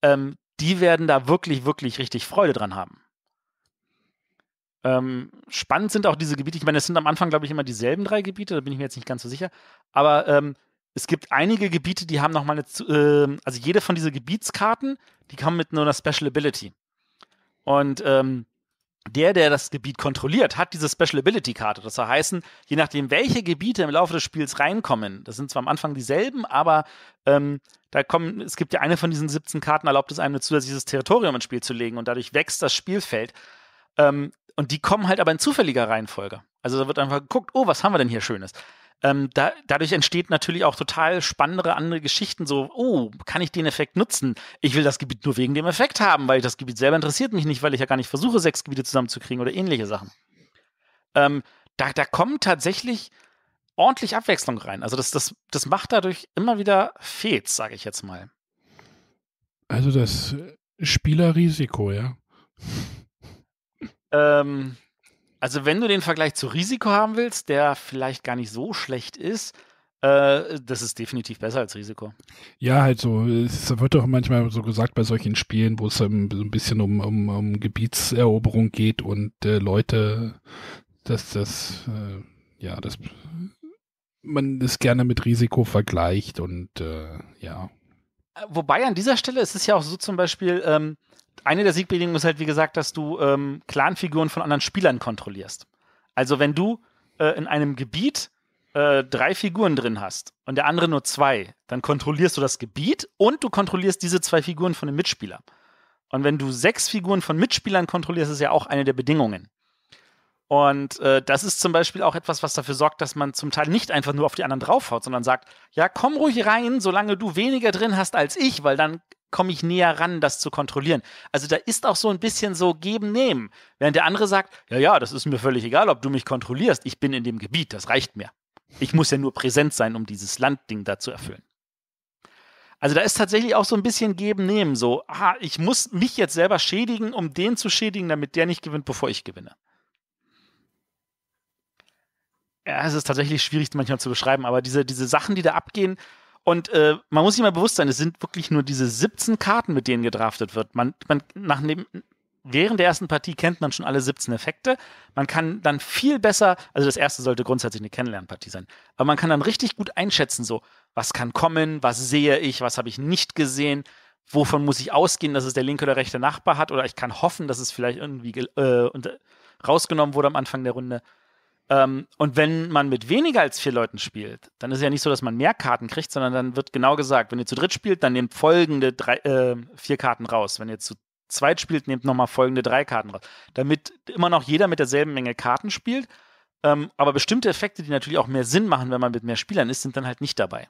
ähm, die werden da wirklich, wirklich richtig Freude dran haben. Ähm, spannend sind auch diese Gebiete. Ich meine, es sind am Anfang, glaube ich, immer dieselben drei Gebiete, da bin ich mir jetzt nicht ganz so sicher. Aber ähm, es gibt einige Gebiete, die haben nochmal eine, äh, also jede von diesen Gebietskarten, die kommen mit nur einer Special Ability. Und ähm, der, der das Gebiet kontrolliert, hat diese Special Ability Karte. Das soll heißen, je nachdem, welche Gebiete im Laufe des Spiels reinkommen, das sind zwar am Anfang dieselben, aber ähm, da kommen, es gibt ja eine von diesen 17 Karten, erlaubt es einem, ein zusätzliches Territorium ins Spiel zu legen und dadurch wächst das Spielfeld. Ähm, und die kommen halt aber in zufälliger Reihenfolge. Also da wird einfach geguckt, oh, was haben wir denn hier Schönes? Ähm, da, dadurch entsteht natürlich auch total spannende andere Geschichten, so, oh, kann ich den Effekt nutzen? Ich will das Gebiet nur wegen dem Effekt haben, weil das Gebiet selber interessiert mich nicht, weil ich ja gar nicht versuche, sechs Gebiete zusammenzukriegen oder ähnliche Sachen. Ähm, da, da kommen tatsächlich ordentlich Abwechslung rein. Also das, das, das macht dadurch immer wieder Fehls, sage ich jetzt mal. Also das Spielerrisiko, ja. Ähm, also, wenn du den Vergleich zu Risiko haben willst, der vielleicht gar nicht so schlecht ist, äh, das ist definitiv besser als Risiko. Ja, halt so. Es wird doch manchmal so gesagt bei solchen Spielen, wo es ähm, so ein bisschen um, um, um Gebietseroberung geht und äh, Leute, dass das, äh, ja, das man es gerne mit Risiko vergleicht und äh, ja. Äh, wobei an dieser Stelle ist es ja auch so zum Beispiel, ähm, eine der Siegbedingungen ist halt, wie gesagt, dass du ähm, Clanfiguren von anderen Spielern kontrollierst. Also wenn du äh, in einem Gebiet äh, drei Figuren drin hast und der andere nur zwei, dann kontrollierst du das Gebiet und du kontrollierst diese zwei Figuren von dem Mitspieler. Und wenn du sechs Figuren von Mitspielern kontrollierst, ist ja auch eine der Bedingungen. Und äh, das ist zum Beispiel auch etwas, was dafür sorgt, dass man zum Teil nicht einfach nur auf die anderen draufhaut, sondern sagt, ja, komm ruhig rein, solange du weniger drin hast als ich, weil dann komme ich näher ran, das zu kontrollieren. Also da ist auch so ein bisschen so geben, nehmen. Während der andere sagt, ja, ja, das ist mir völlig egal, ob du mich kontrollierst. Ich bin in dem Gebiet, das reicht mir. Ich muss ja nur präsent sein, um dieses Landding da zu erfüllen. Also da ist tatsächlich auch so ein bisschen geben, nehmen. So, ah, ich muss mich jetzt selber schädigen, um den zu schädigen, damit der nicht gewinnt, bevor ich gewinne. Ja, es ist tatsächlich schwierig manchmal zu beschreiben, aber diese, diese Sachen, die da abgehen, und äh, man muss sich mal bewusst sein, es sind wirklich nur diese 17 Karten, mit denen gedraftet wird. Man, man nach dem, während der ersten Partie kennt man schon alle 17 Effekte. Man kann dann viel besser, also das erste sollte grundsätzlich eine Kennenlernpartie sein, aber man kann dann richtig gut einschätzen, so, was kann kommen, was sehe ich, was habe ich nicht gesehen, wovon muss ich ausgehen, dass es der linke oder rechte Nachbar hat, oder ich kann hoffen, dass es vielleicht irgendwie äh, äh, rausgenommen wurde am Anfang der Runde. Ähm, und wenn man mit weniger als vier Leuten spielt, dann ist es ja nicht so, dass man mehr Karten kriegt, sondern dann wird genau gesagt, wenn ihr zu dritt spielt, dann nehmt folgende drei, äh, vier Karten raus. Wenn ihr zu zweit spielt, nehmt nochmal folgende drei Karten raus. Damit immer noch jeder mit derselben Menge Karten spielt. Ähm, aber bestimmte Effekte, die natürlich auch mehr Sinn machen, wenn man mit mehr Spielern ist, sind dann halt nicht dabei.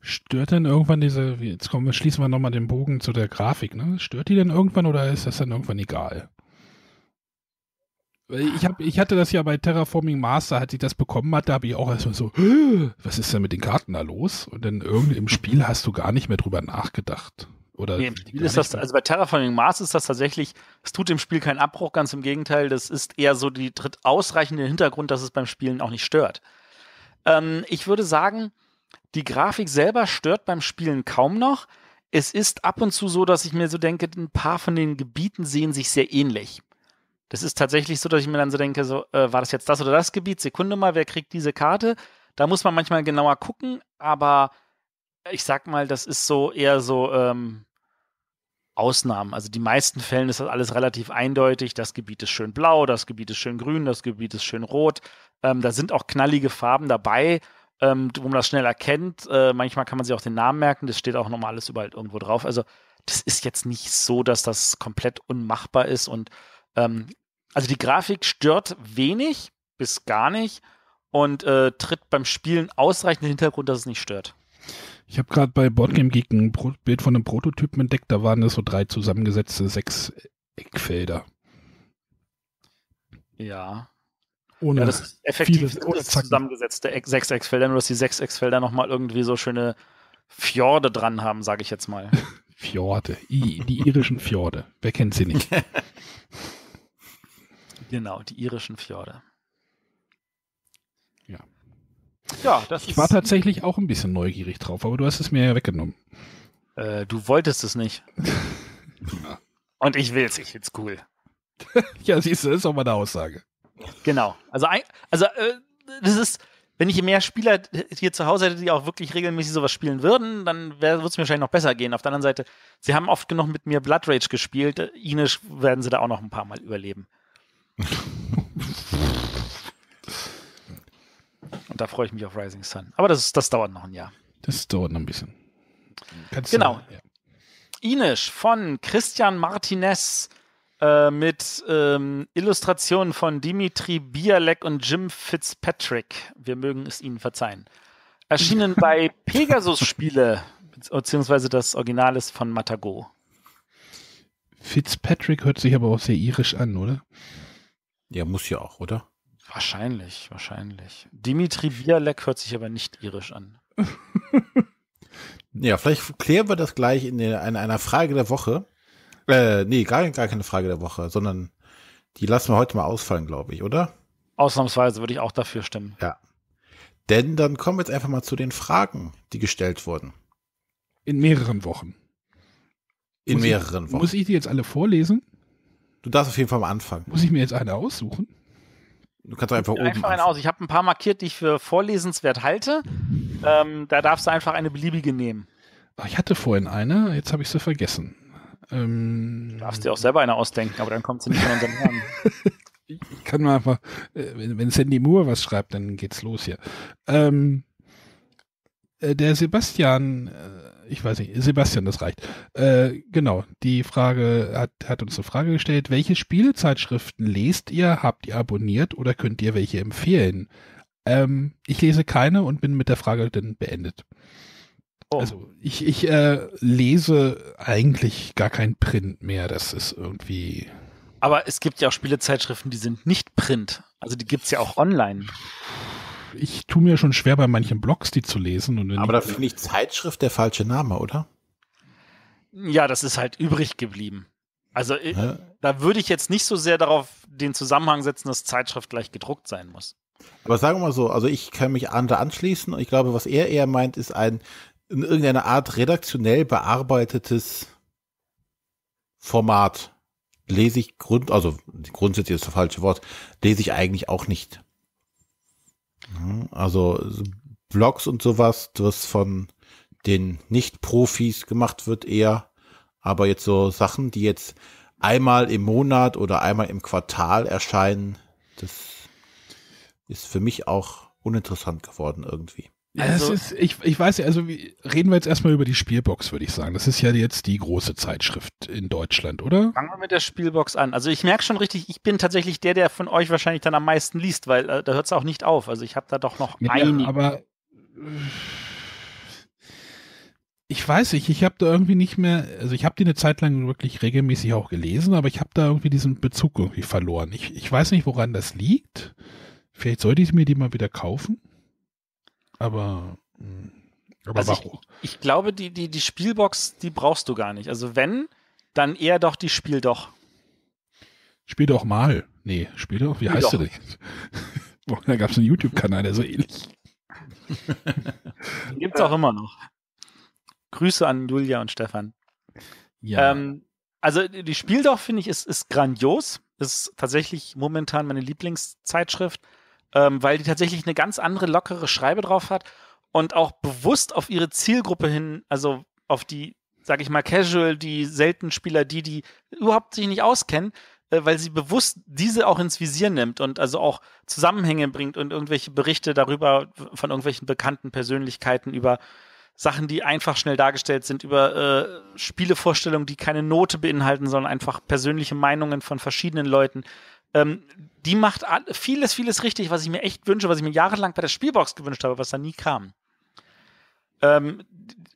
Stört denn irgendwann diese, jetzt kommen schließen wir nochmal den Bogen zu der Grafik, ne? Stört die denn irgendwann oder ist das dann irgendwann egal? Ich, hab, ich hatte das ja bei Terraforming Master, als ich das bekommen hatte, habe ich auch erstmal so, was ist denn mit den Karten da los? Und dann irgendwie im Spiel hast du gar nicht mehr drüber nachgedacht. Oder nee, im Spiel ist das, also bei Terraforming Mars ist das tatsächlich, es tut dem Spiel keinen Abbruch, ganz im Gegenteil, das ist eher so die tritt ausreichende Hintergrund, dass es beim Spielen auch nicht stört. Ähm, ich würde sagen, die Grafik selber stört beim Spielen kaum noch. Es ist ab und zu so, dass ich mir so denke, ein paar von den Gebieten sehen sich sehr ähnlich. Das ist tatsächlich so, dass ich mir dann so denke, so, äh, war das jetzt das oder das Gebiet? Sekunde mal, wer kriegt diese Karte? Da muss man manchmal genauer gucken, aber ich sag mal, das ist so eher so ähm, Ausnahmen. Also die meisten Fällen ist das alles relativ eindeutig. Das Gebiet ist schön blau, das Gebiet ist schön grün, das Gebiet ist schön rot. Ähm, da sind auch knallige Farben dabei, ähm, wo man das schnell erkennt. Äh, manchmal kann man sich auch den Namen merken, das steht auch nochmal alles überall irgendwo drauf. Also das ist jetzt nicht so, dass das komplett unmachbar ist und ähm, also die Grafik stört wenig bis gar nicht und äh, tritt beim Spielen ausreichend in den Hintergrund, dass es nicht stört. Ich habe gerade bei Boardgame Geek ein Pro Bild von einem Prototypen entdeckt, da waren das so drei zusammengesetzte sechs Eckfelder. Ja. Ohne ja, das ist effektiv viele, ohne zusammengesetzte Eck, sechs Eckfelder, nur dass die sechs Eckfelder nochmal irgendwie so schöne Fjorde dran haben, sage ich jetzt mal. Fjorde, I, die irischen Fjorde. Wer kennt sie nicht? Genau, die irischen Fjorde. Ja. Ja, das ich ist war tatsächlich auch ein bisschen neugierig drauf, aber du hast es mir ja weggenommen. Äh, du wolltest es nicht. ja. Und ich will es, ich find's cool. ja, siehst du, das ist auch mal eine Aussage. Genau. Also, also äh, das ist, wenn ich mehr Spieler hier zu Hause hätte, die auch wirklich regelmäßig sowas spielen würden, dann würde es mir wahrscheinlich noch besser gehen. Auf der anderen Seite, sie haben oft genug mit mir Blood Rage gespielt. Äh, Inisch werden sie da auch noch ein paar Mal überleben. Und da freue ich mich auf Rising Sun. Aber das, das dauert noch ein Jahr. Das dauert noch ein bisschen. Kannst genau. Du, ja. Ines von Christian Martinez äh, mit ähm, Illustrationen von Dimitri Bialek und Jim Fitzpatrick. Wir mögen es ihnen verzeihen. Erschienen bei Pegasus Spiele, beziehungsweise das Original ist von Matago. Fitzpatrick hört sich aber auch sehr irisch an, oder? Ja, muss ja auch, oder? Wahrscheinlich, wahrscheinlich. Dimitri Bialek hört sich aber nicht irisch an. ja, vielleicht klären wir das gleich in, der, in einer Frage der Woche. Äh, nee, gar, gar keine Frage der Woche, sondern die lassen wir heute mal ausfallen, glaube ich, oder? Ausnahmsweise würde ich auch dafür stimmen. Ja. Denn dann kommen wir jetzt einfach mal zu den Fragen, die gestellt wurden. In mehreren Wochen. In muss mehreren ich, Wochen. Muss ich die jetzt alle vorlesen? Du darfst auf jeden Fall mal anfangen. Muss ich mir jetzt eine aussuchen? Du kannst einfach oben. Einfach eine aus. Ich habe ein paar markiert, die ich für vorlesenswert halte. Ähm, da darfst du einfach eine beliebige nehmen. Ah, ich hatte vorhin eine, jetzt habe ich sie vergessen. Ähm, du darfst dir auch selber eine ausdenken, aber dann kommt sie nicht von unserem Herrn. ich kann mal einfach, äh, wenn Sandy Moore was schreibt, dann geht's los hier. Ähm, äh, der Sebastian äh, ich weiß nicht, Sebastian, das reicht. Äh, genau, die Frage hat, hat uns eine Frage gestellt, welche Spielezeitschriften lest ihr, habt ihr abonniert oder könnt ihr welche empfehlen? Ähm, ich lese keine und bin mit der Frage dann beendet. Oh. Also ich, ich äh, lese eigentlich gar kein Print mehr, das ist irgendwie... Aber es gibt ja auch Spielezeitschriften, die sind nicht Print. Also die gibt es ja auch online ich tue mir schon schwer bei manchen Blogs, die zu lesen. Und Aber da finde ich Zeitschrift der falsche Name, oder? Ja, das ist halt übrig geblieben. Also äh, Hä? da würde ich jetzt nicht so sehr darauf den Zusammenhang setzen, dass Zeitschrift gleich gedruckt sein muss. Aber sagen wir mal so, also ich kann mich an da anschließen und ich glaube, was er eher meint, ist ein in irgendeiner Art redaktionell bearbeitetes Format lese ich Grund, also grundsätzlich ist das falsche Wort, lese ich eigentlich auch nicht. Ne? Also Blogs und sowas, was von den Nicht-Profis gemacht wird eher. Aber jetzt so Sachen, die jetzt einmal im Monat oder einmal im Quartal erscheinen, das ist für mich auch uninteressant geworden irgendwie. Also, ja, ist, ich, ich weiß ja, also wie, reden wir jetzt erstmal über die Spielbox, würde ich sagen. Das ist ja jetzt die große Zeitschrift in Deutschland, oder? Fangen wir mit der Spielbox an. Also ich merke schon richtig, ich bin tatsächlich der, der von euch wahrscheinlich dann am meisten liest, weil äh, da hört es auch nicht auf. Also ich habe da doch noch ja, einige. Aber äh, ich weiß nicht, ich habe da irgendwie nicht mehr, also ich habe die eine Zeit lang wirklich regelmäßig auch gelesen, aber ich habe da irgendwie diesen Bezug irgendwie verloren. Ich, ich weiß nicht, woran das liegt. Vielleicht sollte ich mir die mal wieder kaufen. Aber, mm, aber also warum? Ich, ich, glaube, die, die, die Spielbox, die brauchst du gar nicht. Also wenn, dann eher doch die Spiel doch. Spiel doch mal. Nee, Spiel doch. Wie Spiel heißt doch. du denn? da gab es einen YouTube-Kanal, der so ähnlich. Gibt es äh. auch immer noch. Grüße an Julia und Stefan. Ja. Ähm, also die Spiel doch, finde ich, ist, ist grandios. Ist tatsächlich momentan meine Lieblingszeitschrift ähm, weil die tatsächlich eine ganz andere lockere Schreibe drauf hat und auch bewusst auf ihre Zielgruppe hin, also auf die, sag ich mal, Casual, die selten Spieler, die, die überhaupt sich nicht auskennen, äh, weil sie bewusst diese auch ins Visier nimmt und also auch Zusammenhänge bringt und irgendwelche Berichte darüber von irgendwelchen bekannten Persönlichkeiten über Sachen, die einfach schnell dargestellt sind, über äh, Spielevorstellungen, die keine Note beinhalten, sondern einfach persönliche Meinungen von verschiedenen Leuten. Ähm, die macht vieles, vieles richtig, was ich mir echt wünsche, was ich mir jahrelang bei der Spielbox gewünscht habe, was da nie kam. Ähm,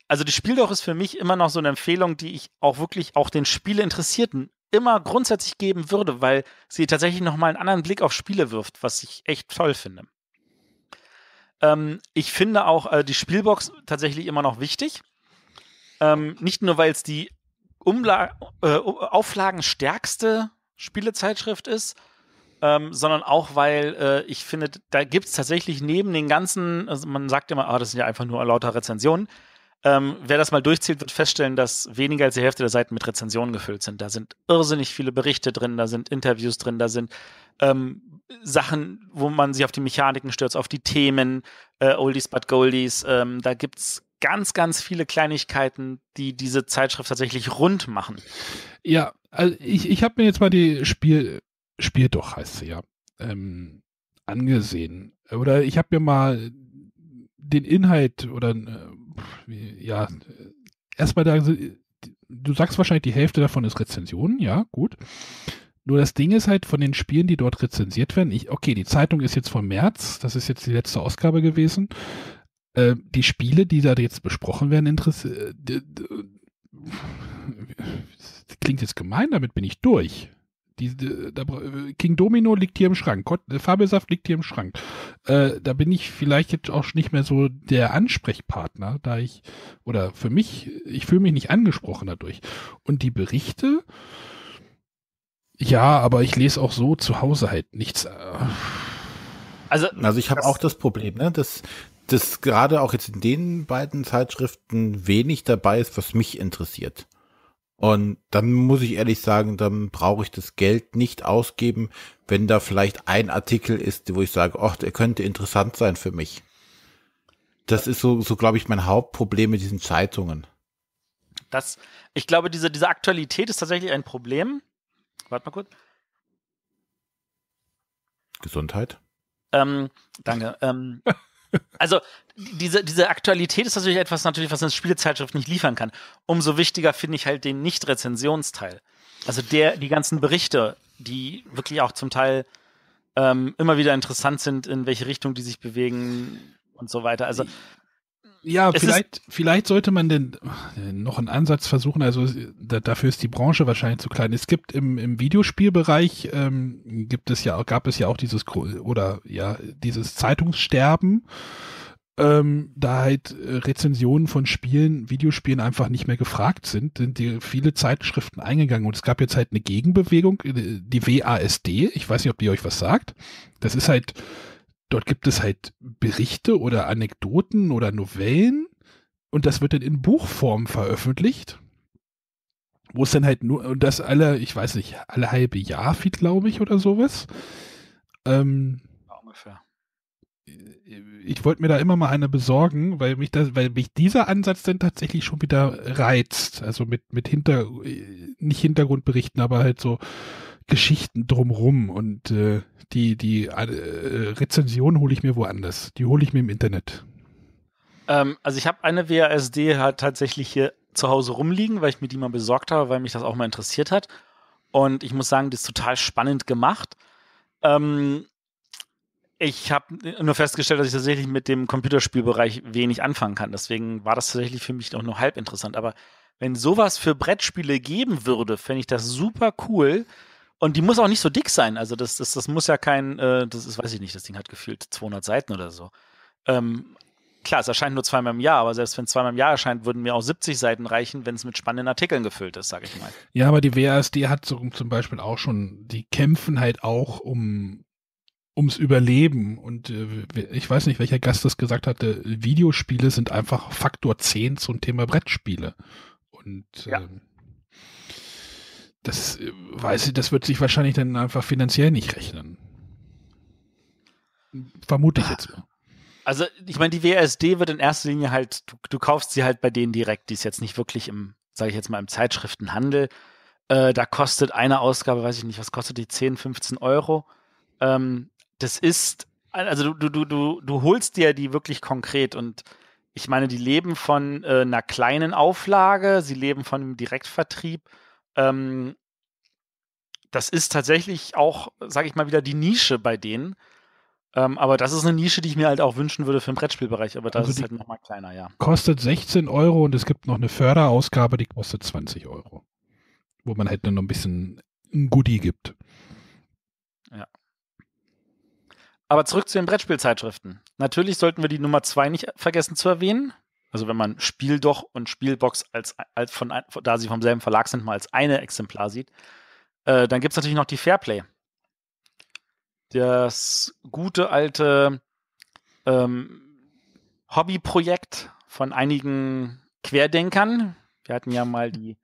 also die Spieldoch ist für mich immer noch so eine Empfehlung, die ich auch wirklich auch den Spieleinteressierten immer grundsätzlich geben würde, weil sie tatsächlich nochmal einen anderen Blick auf Spiele wirft, was ich echt toll finde. Ähm, ich finde auch äh, die Spielbox tatsächlich immer noch wichtig. Ähm, nicht nur, weil es die Umla äh, auflagenstärkste Spielezeitschrift ist, ähm, sondern auch, weil äh, ich finde, da gibt es tatsächlich neben den ganzen, also man sagt immer, ah, das sind ja einfach nur lauter Rezensionen. Ähm, wer das mal durchzieht, wird feststellen, dass weniger als die Hälfte der Seiten mit Rezensionen gefüllt sind. Da sind irrsinnig viele Berichte drin, da sind Interviews drin, da sind ähm, Sachen, wo man sich auf die Mechaniken stürzt, auf die Themen, äh, Oldies but Goldies. Ähm, da gibt es ganz, ganz viele Kleinigkeiten, die diese Zeitschrift tatsächlich rund machen. Ja, also ich, ich habe mir jetzt mal die Spiel, Spiel doch heißt sie ja, ähm, angesehen. Oder ich habe mir mal den Inhalt oder äh, ja, erstmal da, äh, du sagst wahrscheinlich, die Hälfte davon ist Rezensionen, ja, gut. Nur das Ding ist halt von den Spielen, die dort rezensiert werden, ich, okay, die Zeitung ist jetzt vom März, das ist jetzt die letzte Ausgabe gewesen. Äh, die Spiele, die da jetzt besprochen werden, interessieren. Äh, klingt jetzt gemein, damit bin ich durch. Die, die, da, King Domino liegt hier im Schrank, Fabelsaft liegt hier im Schrank. Äh, da bin ich vielleicht jetzt auch nicht mehr so der Ansprechpartner, da ich, oder für mich, ich fühle mich nicht angesprochen dadurch. Und die Berichte, ja, aber ich lese auch so zu Hause halt nichts. Also, also ich habe auch das Problem, ne, dass, dass gerade auch jetzt in den beiden Zeitschriften wenig dabei ist, was mich interessiert. Und dann muss ich ehrlich sagen, dann brauche ich das Geld nicht ausgeben, wenn da vielleicht ein Artikel ist, wo ich sage, ach, der könnte interessant sein für mich. Das ist so, so glaube ich, mein Hauptproblem mit diesen Zeitungen. Das, ich glaube, diese, diese Aktualität ist tatsächlich ein Problem. Warte mal kurz. Gesundheit. Ähm, danke. Ähm, Also diese, diese Aktualität ist natürlich etwas, natürlich, was eine Spielezeitschrift nicht liefern kann. Umso wichtiger finde ich halt den Nicht-Rezensionsteil. Also der, die ganzen Berichte, die wirklich auch zum Teil ähm, immer wieder interessant sind, in welche Richtung die sich bewegen und so weiter. Also ja, vielleicht, vielleicht sollte man denn äh, noch einen Ansatz versuchen. Also da, dafür ist die Branche wahrscheinlich zu klein. Es gibt im, im Videospielbereich ähm, gibt es ja, gab es ja auch dieses oder ja dieses Zeitungssterben. Ähm, da halt äh, Rezensionen von Spielen, Videospielen einfach nicht mehr gefragt sind, sind die viele Zeitschriften eingegangen und es gab jetzt halt eine Gegenbewegung, äh, die WASD, ich weiß nicht, ob die euch was sagt. Das ist halt dort gibt es halt Berichte oder Anekdoten oder Novellen und das wird dann in Buchform veröffentlicht. Wo es dann halt nur, und das alle, ich weiß nicht, alle halbe Jahr, glaube ich, oder sowas. Ähm, ungefähr ich wollte mir da immer mal eine besorgen, weil mich das, weil mich dieser Ansatz dann tatsächlich schon wieder reizt. Also mit, mit hinter, äh, nicht Hintergrundberichten, aber halt so Geschichten drumrum und äh, die, die äh, Rezension hole ich mir woanders. Die hole ich mir im Internet. Ähm, also ich habe eine WASD halt tatsächlich hier zu Hause rumliegen, weil ich mir die mal besorgt habe, weil mich das auch mal interessiert hat. Und ich muss sagen, das ist total spannend gemacht. Ähm, ich habe nur festgestellt, dass ich tatsächlich mit dem Computerspielbereich wenig anfangen kann. Deswegen war das tatsächlich für mich auch nur halb interessant. Aber wenn sowas für Brettspiele geben würde, fände ich das super cool, und die muss auch nicht so dick sein. Also das, das, das muss ja kein, äh, das ist, weiß ich nicht, das Ding hat gefühlt 200 Seiten oder so. Ähm, klar, es erscheint nur zweimal im Jahr, aber selbst wenn es zweimal im Jahr erscheint, würden mir auch 70 Seiten reichen, wenn es mit spannenden Artikeln gefüllt ist, sage ich mal. Ja, aber die WASD hat so, zum Beispiel auch schon, die kämpfen halt auch um ums Überleben und äh, ich weiß nicht, welcher Gast das gesagt hatte, Videospiele sind einfach Faktor 10 zum Thema Brettspiele. Und ja. ähm, das äh, weiß ich, das wird sich wahrscheinlich dann einfach finanziell nicht rechnen. Vermute ich jetzt mal. Also, ich meine, die WSD wird in erster Linie halt, du, du kaufst sie halt bei denen direkt, die ist jetzt nicht wirklich im, sage ich jetzt mal, im Zeitschriftenhandel. Äh, da kostet eine Ausgabe, weiß ich nicht, was kostet die, 10, 15 Euro. Ähm, das ist, also du, du, du, du holst dir die wirklich konkret und ich meine, die leben von äh, einer kleinen Auflage, sie leben von einem Direktvertrieb ähm, das ist tatsächlich auch, sage ich mal wieder, die Nische bei denen. Ähm, aber das ist eine Nische, die ich mir halt auch wünschen würde für den Brettspielbereich. Aber das also ist halt nochmal kleiner, ja. Kostet 16 Euro und es gibt noch eine Förderausgabe, die kostet 20 Euro. Wo man halt dann noch ein bisschen ein Goodie gibt. Ja. Aber zurück zu den Brettspielzeitschriften. Natürlich sollten wir die Nummer 2 nicht vergessen zu erwähnen. Also wenn man Spieldoch und Spielbox als, als von, da sie vom selben Verlag sind, mal als eine Exemplar sieht, äh, dann gibt es natürlich noch die Fairplay. Das gute alte ähm, Hobbyprojekt von einigen Querdenkern. Wir hatten ja mal die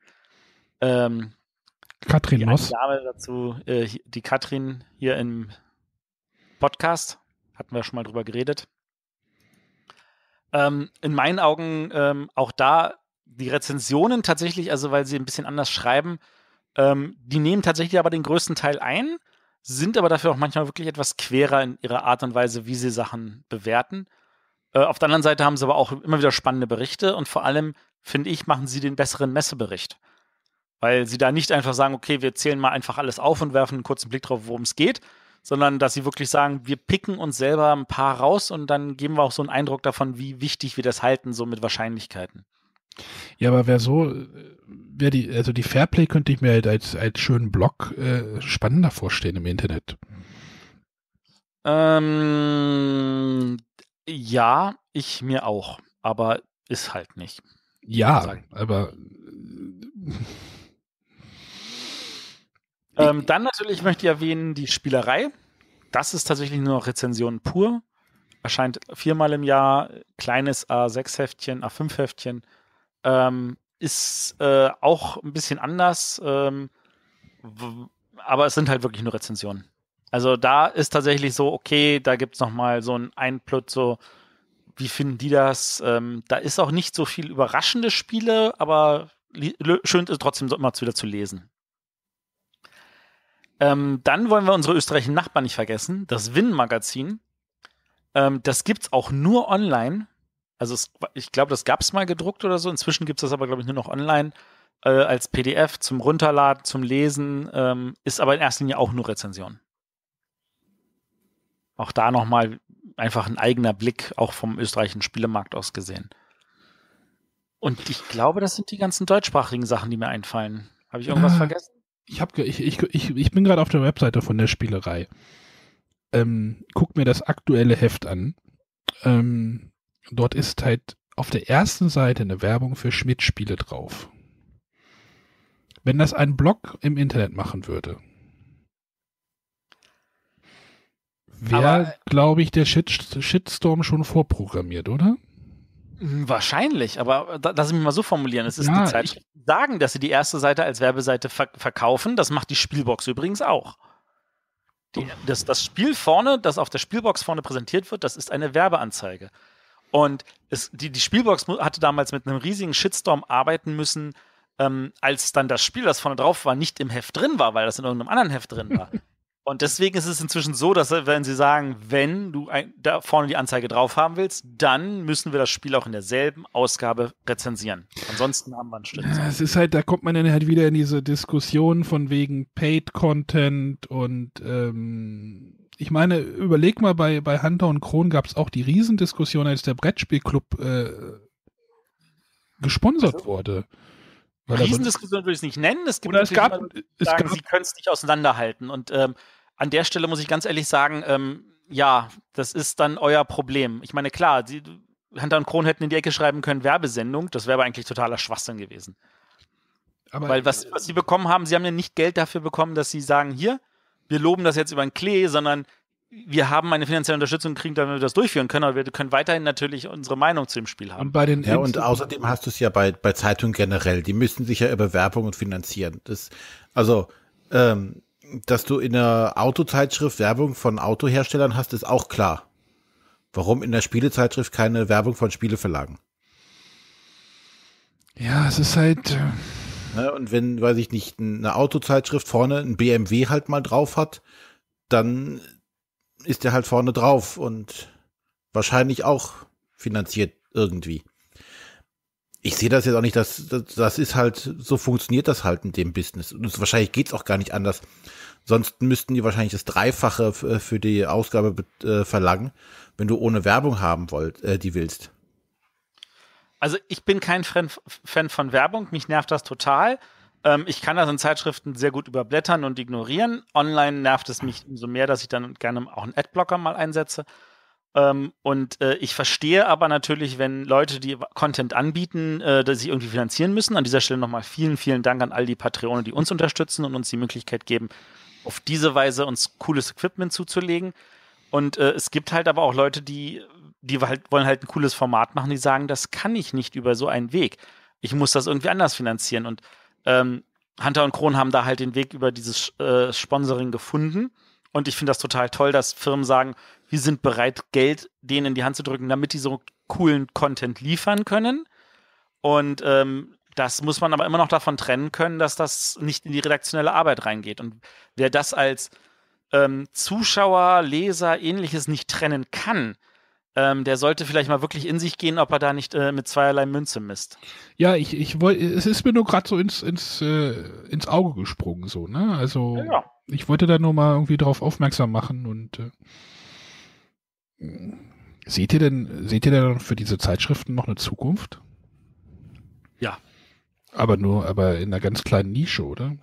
ähm, Katrin die Dame dazu, äh, die Katrin hier im Podcast. Hatten wir schon mal drüber geredet. Ähm, in meinen Augen ähm, auch da die Rezensionen tatsächlich, also weil sie ein bisschen anders schreiben, ähm, die nehmen tatsächlich aber den größten Teil ein, sind aber dafür auch manchmal wirklich etwas querer in ihrer Art und Weise, wie sie Sachen bewerten. Äh, auf der anderen Seite haben sie aber auch immer wieder spannende Berichte und vor allem, finde ich, machen sie den besseren Messebericht. Weil sie da nicht einfach sagen, okay, wir zählen mal einfach alles auf und werfen einen kurzen Blick drauf, worum es geht, sondern dass sie wirklich sagen, wir picken uns selber ein paar raus und dann geben wir auch so einen Eindruck davon, wie wichtig wir das halten, so mit Wahrscheinlichkeiten. Ja, aber wer so, wer die, also die Fairplay könnte ich mir halt als, als schönen Blog äh, spannender vorstellen im Internet. Ähm, ja, ich mir auch, aber ist halt nicht. Ja, aber äh, ähm, dann natürlich möchte ich erwähnen die Spielerei. Das ist tatsächlich nur noch Rezension pur. Erscheint viermal im Jahr, kleines A6-Heftchen, A5-Heftchen. Ähm, ist äh, auch ein bisschen anders, ähm, aber es sind halt wirklich nur Rezensionen. Also da ist tatsächlich so, okay, da gibt es nochmal so einen Einplot, so wie finden die das? Ähm, da ist auch nicht so viel überraschende Spiele, aber schön ist trotzdem so immer wieder zu lesen. Ähm, dann wollen wir unsere österreichischen Nachbarn nicht vergessen. Das Win-Magazin. Ähm, das gibt's auch nur online. Also es, ich glaube, das gab's mal gedruckt oder so. Inzwischen gibt's das aber, glaube ich, nur noch online äh, als PDF zum Runterladen, zum Lesen. Ähm, ist aber in erster Linie auch nur Rezension. Auch da nochmal einfach ein eigener Blick, auch vom österreichischen Spielemarkt aus gesehen. Und ich glaube, das sind die ganzen deutschsprachigen Sachen, die mir einfallen. Habe ich irgendwas ah. vergessen? ich, hab, ich, ich, ich, ich bin gerade auf der Webseite von der Spielerei. Ähm, guck mir das aktuelle Heft an. Ähm, dort ist halt auf der ersten Seite eine Werbung für Schmidt-Spiele drauf. Wenn das ein Blog im Internet machen würde, wäre, äh, glaube ich, der Shit Shitstorm schon vorprogrammiert, oder? Hm, wahrscheinlich, aber äh, da, lass mich mal so formulieren. Es ist ja, die Zeit. Sagen, dass sie die erste Seite als Werbeseite ver verkaufen, das macht die Spielbox übrigens auch. Die, das, das Spiel vorne, das auf der Spielbox vorne präsentiert wird, das ist eine Werbeanzeige. Und es, die, die Spielbox hatte damals mit einem riesigen Shitstorm arbeiten müssen, ähm, als dann das Spiel, das vorne drauf war, nicht im Heft drin war, weil das in irgendeinem anderen Heft drin war. Und deswegen ist es inzwischen so, dass wenn sie sagen, wenn du ein, da vorne die Anzeige drauf haben willst, dann müssen wir das Spiel auch in derselben Ausgabe rezensieren. Ansonsten haben wir einen Schritt. Ja, es ist halt, da kommt man dann halt wieder in diese Diskussion von wegen Paid Content und ähm, ich meine, überleg mal, bei, bei Hunter und Kron gab es auch die Riesendiskussion, als der Brettspielclub äh, gesponsert also, wurde. Riesendiskussion würde ich es nicht nennen. Es gibt oder es gab, sagen, es gab, sie können es nicht auseinanderhalten. Und ähm, an der Stelle muss ich ganz ehrlich sagen, ähm, ja, das ist dann euer Problem. Ich meine, klar, die, Hunter und Kron hätten in die Ecke schreiben können, Werbesendung, das wäre aber eigentlich totaler Schwachsinn gewesen. Aber Weil was, was sie bekommen haben, sie haben ja nicht Geld dafür bekommen, dass sie sagen, hier, wir loben das jetzt über den Klee, sondern wir haben eine finanzielle Unterstützung gekriegt, damit wir das durchführen können, aber wir können weiterhin natürlich unsere Meinung zu dem Spiel haben. Und bei den ja, und außerdem hast du es ja bei, bei Zeitungen generell, die müssen sich ja über Werbung und finanzieren. Das, also, ähm, dass du in der Autozeitschrift Werbung von Autoherstellern hast, ist auch klar. Warum in der Spielezeitschrift keine Werbung von Spieleverlagen? Ja, es ist halt. Äh, ne, und wenn, weiß ich nicht, eine Autozeitschrift vorne ein BMW halt mal drauf hat, dann ist der halt vorne drauf und wahrscheinlich auch finanziert irgendwie. Ich sehe das jetzt auch nicht, dass das, ist halt, so funktioniert das halt in dem Business. Und wahrscheinlich geht es auch gar nicht anders. Sonst müssten die wahrscheinlich das Dreifache äh, für die Ausgabe äh, verlangen, wenn du ohne Werbung haben wollt, äh, die willst. Also ich bin kein Fan von Werbung, mich nervt das total. Ähm, ich kann das in Zeitschriften sehr gut überblättern und ignorieren. Online nervt es mich umso mehr, dass ich dann gerne auch einen Adblocker mal einsetze. Ähm, und äh, ich verstehe aber natürlich, wenn Leute, die Content anbieten, sich irgendwie finanzieren müssen. An dieser Stelle nochmal vielen, vielen Dank an all die Patreone, die uns unterstützen und uns die Möglichkeit geben, auf diese Weise uns cooles Equipment zuzulegen. Und äh, es gibt halt aber auch Leute, die, die halt, wollen halt ein cooles Format machen, die sagen, das kann ich nicht über so einen Weg. Ich muss das irgendwie anders finanzieren. Und ähm, Hunter und Kron haben da halt den Weg über dieses äh, Sponsoring gefunden. Und ich finde das total toll, dass Firmen sagen, wir sind bereit, Geld denen in die Hand zu drücken, damit die so coolen Content liefern können. Und ähm, das muss man aber immer noch davon trennen können, dass das nicht in die redaktionelle Arbeit reingeht. Und wer das als ähm, Zuschauer, Leser, ähnliches nicht trennen kann, ähm, der sollte vielleicht mal wirklich in sich gehen, ob er da nicht äh, mit zweierlei Münze misst. Ja, ich, ich wollte, es ist mir nur gerade so ins, ins, äh, ins Auge gesprungen, so, ne? Also, ja, ich wollte da nur mal irgendwie drauf aufmerksam machen und äh, seht ihr denn, seht ihr denn für diese Zeitschriften noch eine Zukunft? Ja. Aber nur, aber in einer ganz kleinen Nische, oder?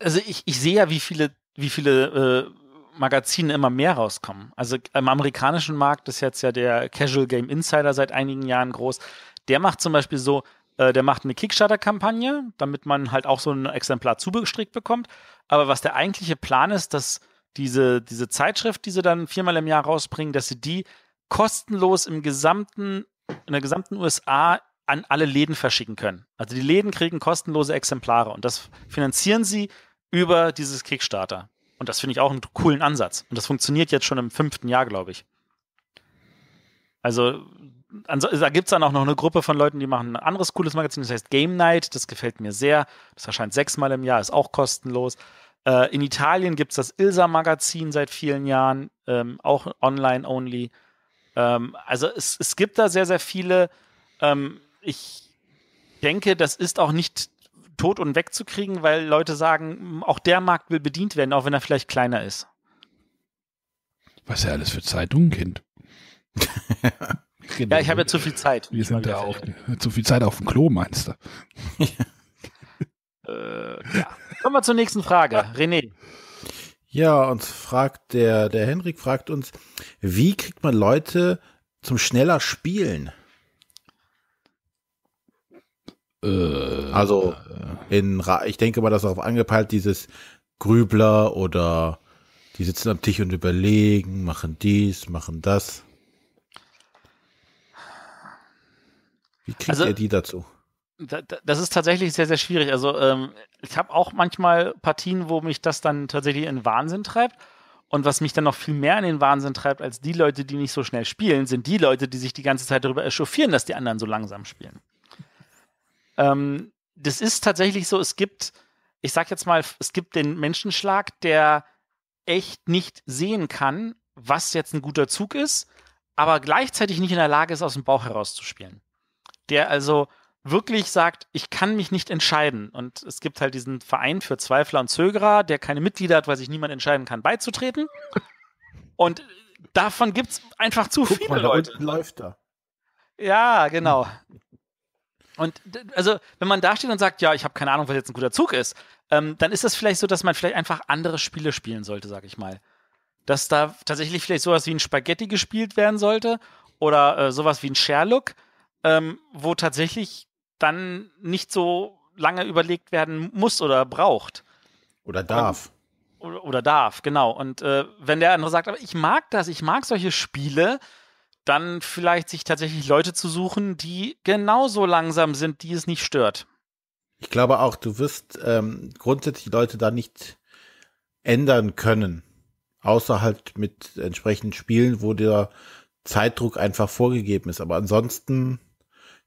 Also ich, ich sehe ja, wie viele, wie viele äh, Magazine immer mehr rauskommen. Also im ähm, amerikanischen Markt ist jetzt ja der Casual Game Insider seit einigen Jahren groß. Der macht zum Beispiel so, äh, der macht eine Kickstarter-Kampagne, damit man halt auch so ein Exemplar zugestrickt bekommt. Aber was der eigentliche Plan ist, dass diese, diese Zeitschrift, die sie dann viermal im Jahr rausbringen, dass sie die kostenlos im gesamten, in der gesamten USA an alle Läden verschicken können. Also die Läden kriegen kostenlose Exemplare und das finanzieren sie über dieses Kickstarter. Und das finde ich auch einen coolen Ansatz. Und das funktioniert jetzt schon im fünften Jahr, glaube ich. Also, also da gibt es dann auch noch eine Gruppe von Leuten, die machen ein anderes cooles Magazin, das heißt Game Night, das gefällt mir sehr. Das erscheint sechsmal im Jahr, ist auch kostenlos. Äh, in Italien gibt es das Ilsa-Magazin seit vielen Jahren, ähm, auch online-only. Ähm, also es, es gibt da sehr, sehr viele ähm, ich denke, das ist auch nicht tot und wegzukriegen, weil Leute sagen, auch der Markt will bedient werden, auch wenn er vielleicht kleiner ist. Was er ja alles für Zeitungen kennt. genau. Ja, ich habe ja zu viel Zeit. Wir sind da auch zu viel Zeit auf dem Klo, meinst du? äh, ja. Kommen wir zur nächsten Frage. René. Ja, und fragt der, der Henrik fragt uns, wie kriegt man Leute zum schneller Spielen? Äh, also, äh, in, ich denke mal, das ist darauf angepeilt, dieses Grübler oder die sitzen am Tisch und überlegen, machen dies, machen das. Wie kriegt also, ihr die dazu? Das ist tatsächlich sehr, sehr schwierig. Also ähm, ich habe auch manchmal Partien, wo mich das dann tatsächlich in Wahnsinn treibt. Und was mich dann noch viel mehr in den Wahnsinn treibt als die Leute, die nicht so schnell spielen, sind die Leute, die sich die ganze Zeit darüber echauffieren, dass die anderen so langsam spielen. Ähm, das ist tatsächlich so, es gibt, ich sag jetzt mal, es gibt den Menschenschlag, der echt nicht sehen kann, was jetzt ein guter Zug ist, aber gleichzeitig nicht in der Lage ist, aus dem Bauch herauszuspielen. Der also wirklich sagt, ich kann mich nicht entscheiden. Und es gibt halt diesen Verein für Zweifler und Zögerer, der keine Mitglieder hat, weil sich niemand entscheiden kann, beizutreten. Und davon gibt es einfach zu Guck viele mal, da Leute. Unten läuft da. Ja, genau. Und also, wenn man da steht und sagt, ja, ich habe keine Ahnung, was jetzt ein guter Zug ist, ähm, dann ist das vielleicht so, dass man vielleicht einfach andere Spiele spielen sollte, sag ich mal. Dass da tatsächlich vielleicht sowas wie ein Spaghetti gespielt werden sollte oder äh, sowas wie ein Sherlock, ähm, wo tatsächlich dann nicht so lange überlegt werden muss oder braucht. Oder darf. Oder, oder darf, genau. Und äh, wenn der andere sagt, aber ich mag das, ich mag solche Spiele, dann vielleicht sich tatsächlich Leute zu suchen, die genauso langsam sind, die es nicht stört. Ich glaube auch, du wirst ähm, grundsätzlich Leute da nicht ändern können, außer halt mit entsprechenden Spielen, wo der Zeitdruck einfach vorgegeben ist. Aber ansonsten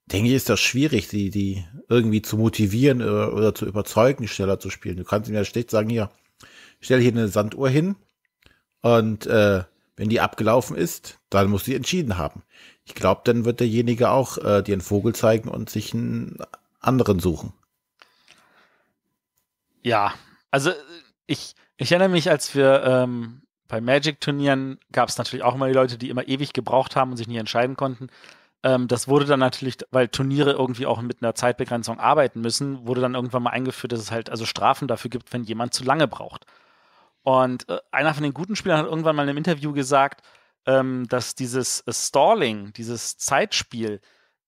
denke ich, ist das schwierig, die, die irgendwie zu motivieren oder, oder zu überzeugen, schneller zu spielen. Du kannst mir ja schlecht sagen, hier, stell hier eine Sanduhr hin und äh, wenn die abgelaufen ist, dann muss sie entschieden haben. Ich glaube, dann wird derjenige auch äh, dir einen Vogel zeigen und sich einen anderen suchen. Ja, also äh, ich, ich erinnere mich, als wir ähm, bei Magic-Turnieren gab es natürlich auch immer die Leute, die immer ewig gebraucht haben und sich nicht entscheiden konnten. Ähm, das wurde dann natürlich, weil Turniere irgendwie auch mit einer Zeitbegrenzung arbeiten müssen, wurde dann irgendwann mal eingeführt, dass es halt also Strafen dafür gibt, wenn jemand zu lange braucht. Und äh, einer von den guten Spielern hat irgendwann mal in einem Interview gesagt, ähm, dass dieses äh, Stalling, dieses Zeitspiel,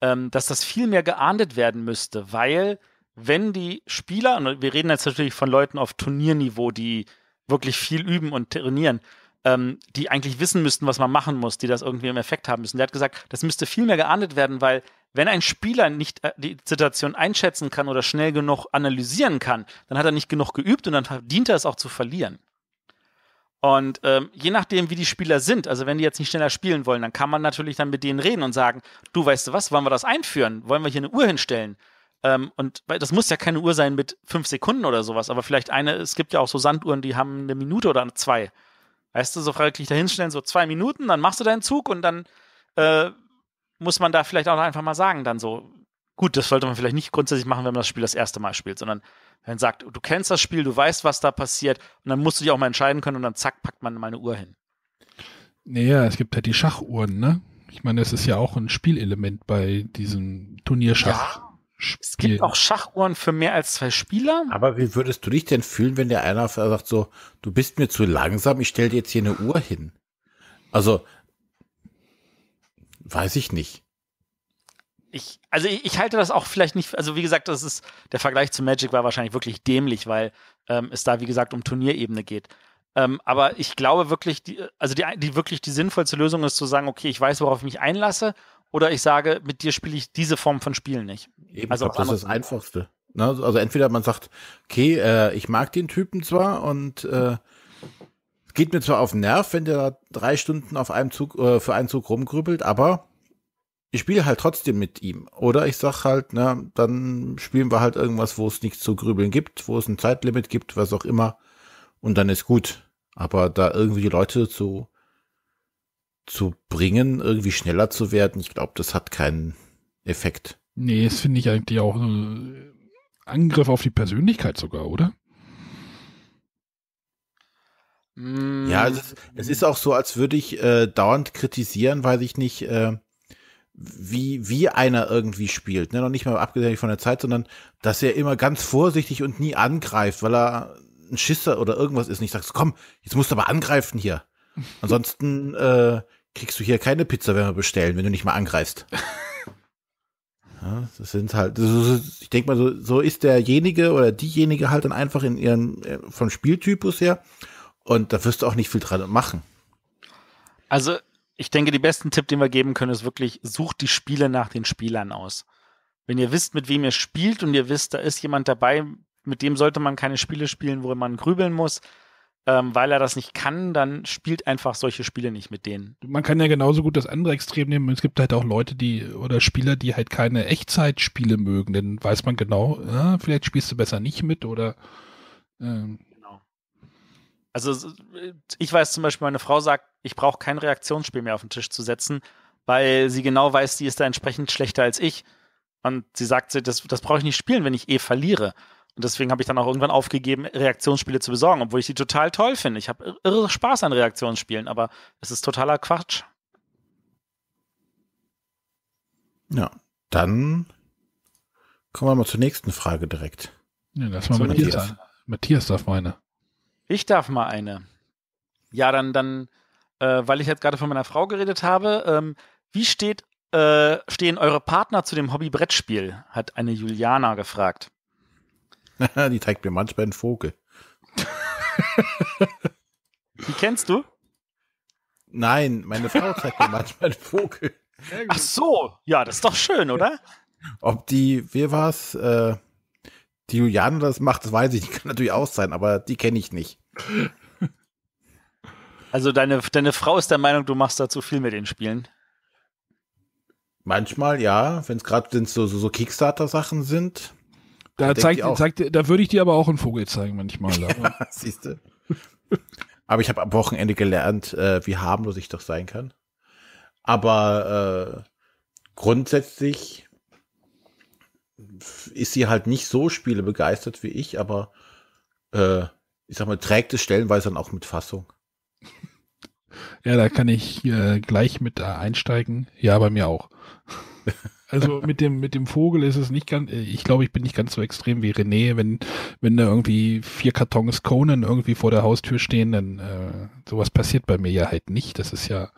ähm, dass das viel mehr geahndet werden müsste, weil wenn die Spieler, und wir reden jetzt natürlich von Leuten auf Turnierniveau, die wirklich viel üben und trainieren, ähm, die eigentlich wissen müssten, was man machen muss, die das irgendwie im Effekt haben müssen. Der hat gesagt, das müsste viel mehr geahndet werden, weil wenn ein Spieler nicht äh, die Situation einschätzen kann oder schnell genug analysieren kann, dann hat er nicht genug geübt und dann verdient er es auch zu verlieren. Und ähm, je nachdem, wie die Spieler sind, also wenn die jetzt nicht schneller spielen wollen, dann kann man natürlich dann mit denen reden und sagen, du weißt du was, wollen wir das einführen? Wollen wir hier eine Uhr hinstellen? Ähm, und das muss ja keine Uhr sein mit fünf Sekunden oder sowas, aber vielleicht eine, es gibt ja auch so Sanduhren, die haben eine Minute oder zwei. Weißt du, so da hinstellen, so zwei Minuten, dann machst du deinen Zug und dann äh, muss man da vielleicht auch einfach mal sagen, dann so, gut, das sollte man vielleicht nicht grundsätzlich machen, wenn man das Spiel das erste Mal spielt, sondern dann sagt, du kennst das Spiel, du weißt, was da passiert, und dann musst du dich auch mal entscheiden können und dann zack, packt man mal eine Uhr hin. Naja, es gibt halt die Schachuhren, ne? Ich meine, das ist ja auch ein Spielelement bei diesem Turnierschach. Ja, es gibt auch Schachuhren für mehr als zwei Spieler. Aber wie würdest du dich denn fühlen, wenn der einer sagt so, du bist mir zu langsam, ich stelle dir jetzt hier eine Uhr hin? Also, weiß ich nicht ich, also ich, ich, halte das auch vielleicht nicht, also wie gesagt, das ist, der Vergleich zu Magic war wahrscheinlich wirklich dämlich, weil ähm, es da, wie gesagt, um Turnierebene geht. Ähm, aber ich glaube wirklich, die, also die, die wirklich die sinnvollste Lösung ist zu sagen, okay, ich weiß, worauf ich mich einlasse, oder ich sage, mit dir spiele ich diese Form von Spielen nicht. Eben, also das ist das Einfachste. Ne? Also entweder man sagt, okay, äh, ich mag den Typen zwar und äh, geht mir zwar auf den Nerv, wenn der da drei Stunden auf einem Zug äh, für einen Zug rumgrübelt, aber ich spiele halt trotzdem mit ihm. Oder ich sag halt, na, dann spielen wir halt irgendwas, wo es nichts zu grübeln gibt, wo es ein Zeitlimit gibt, was auch immer. Und dann ist gut. Aber da irgendwie die Leute zu, zu bringen, irgendwie schneller zu werden, ich glaube, das hat keinen Effekt. Nee, das finde ich eigentlich auch ein äh, Angriff auf die Persönlichkeit sogar, oder? Mm. Ja, es ist, es ist auch so, als würde ich äh, dauernd kritisieren, weiß ich nicht, äh, wie, wie einer irgendwie spielt. Ne? Noch nicht mal abgesehen von der Zeit, sondern dass er immer ganz vorsichtig und nie angreift, weil er ein Schisser oder irgendwas ist. Und ich sag's, komm, jetzt musst du aber angreifen hier. Ansonsten äh, kriegst du hier keine Pizza, wenn wir bestellen, wenn du nicht mal angreifst. ja, das sind halt, das ist, ich denke mal, so, so ist derjenige oder diejenige halt dann einfach in ihren, äh, vom Spieltypus her. Und da wirst du auch nicht viel dran machen. Also ich denke, die besten Tipp, den wir geben können, ist wirklich, sucht die Spiele nach den Spielern aus. Wenn ihr wisst, mit wem ihr spielt und ihr wisst, da ist jemand dabei, mit dem sollte man keine Spiele spielen, wo man grübeln muss, ähm, weil er das nicht kann, dann spielt einfach solche Spiele nicht mit denen. Man kann ja genauso gut das andere Extrem nehmen. Es gibt halt auch Leute, die oder Spieler, die halt keine Echtzeitspiele mögen. Dann weiß man genau, ja, äh, vielleicht spielst du besser nicht mit oder ähm, also ich weiß zum Beispiel, meine Frau sagt, ich brauche kein Reaktionsspiel mehr auf den Tisch zu setzen, weil sie genau weiß, die ist da entsprechend schlechter als ich. Und sie sagt, das, das brauche ich nicht spielen, wenn ich eh verliere. Und deswegen habe ich dann auch irgendwann aufgegeben, Reaktionsspiele zu besorgen, obwohl ich die total toll finde. Ich habe irre Spaß an Reaktionsspielen, aber es ist totaler Quatsch. Ja, dann kommen wir mal zur nächsten Frage direkt. Ja, das war Matthias. Matthias darf meine. Ich darf mal eine. Ja, dann, dann, äh, weil ich jetzt gerade von meiner Frau geredet habe, ähm, wie steht, äh, stehen eure Partner zu dem Hobby Brettspiel? Hat eine Juliana gefragt. Die zeigt mir manchmal einen Vogel. Die kennst du? Nein, meine Frau zeigt mir manchmal einen Vogel. Ach so, ja, das ist doch schön, oder? Ob die, wer war's? Äh, die Juliane das macht, das weiß ich, die kann natürlich auch sein, aber die kenne ich nicht. Also deine, deine Frau ist der Meinung, du machst da zu viel mit den Spielen? Manchmal ja, wenn es gerade so, so, so Kickstarter-Sachen sind. Da, zeigt, zeigt, da würde ich dir aber auch einen Vogel zeigen manchmal. ja, Siehst du. aber ich habe am Wochenende gelernt, äh, wie harmlos ich doch sein kann. Aber äh, grundsätzlich ist sie halt nicht so spielebegeistert wie ich, aber äh, ich sag mal, trägt es stellenweise dann auch mit Fassung. Ja, da kann ich äh, gleich mit äh, einsteigen. Ja, bei mir auch. Also mit dem, mit dem Vogel ist es nicht ganz, äh, ich glaube, ich bin nicht ganz so extrem wie René, wenn, wenn da irgendwie vier Kartons Conan irgendwie vor der Haustür stehen, dann äh, sowas passiert bei mir ja halt nicht. Das ist ja,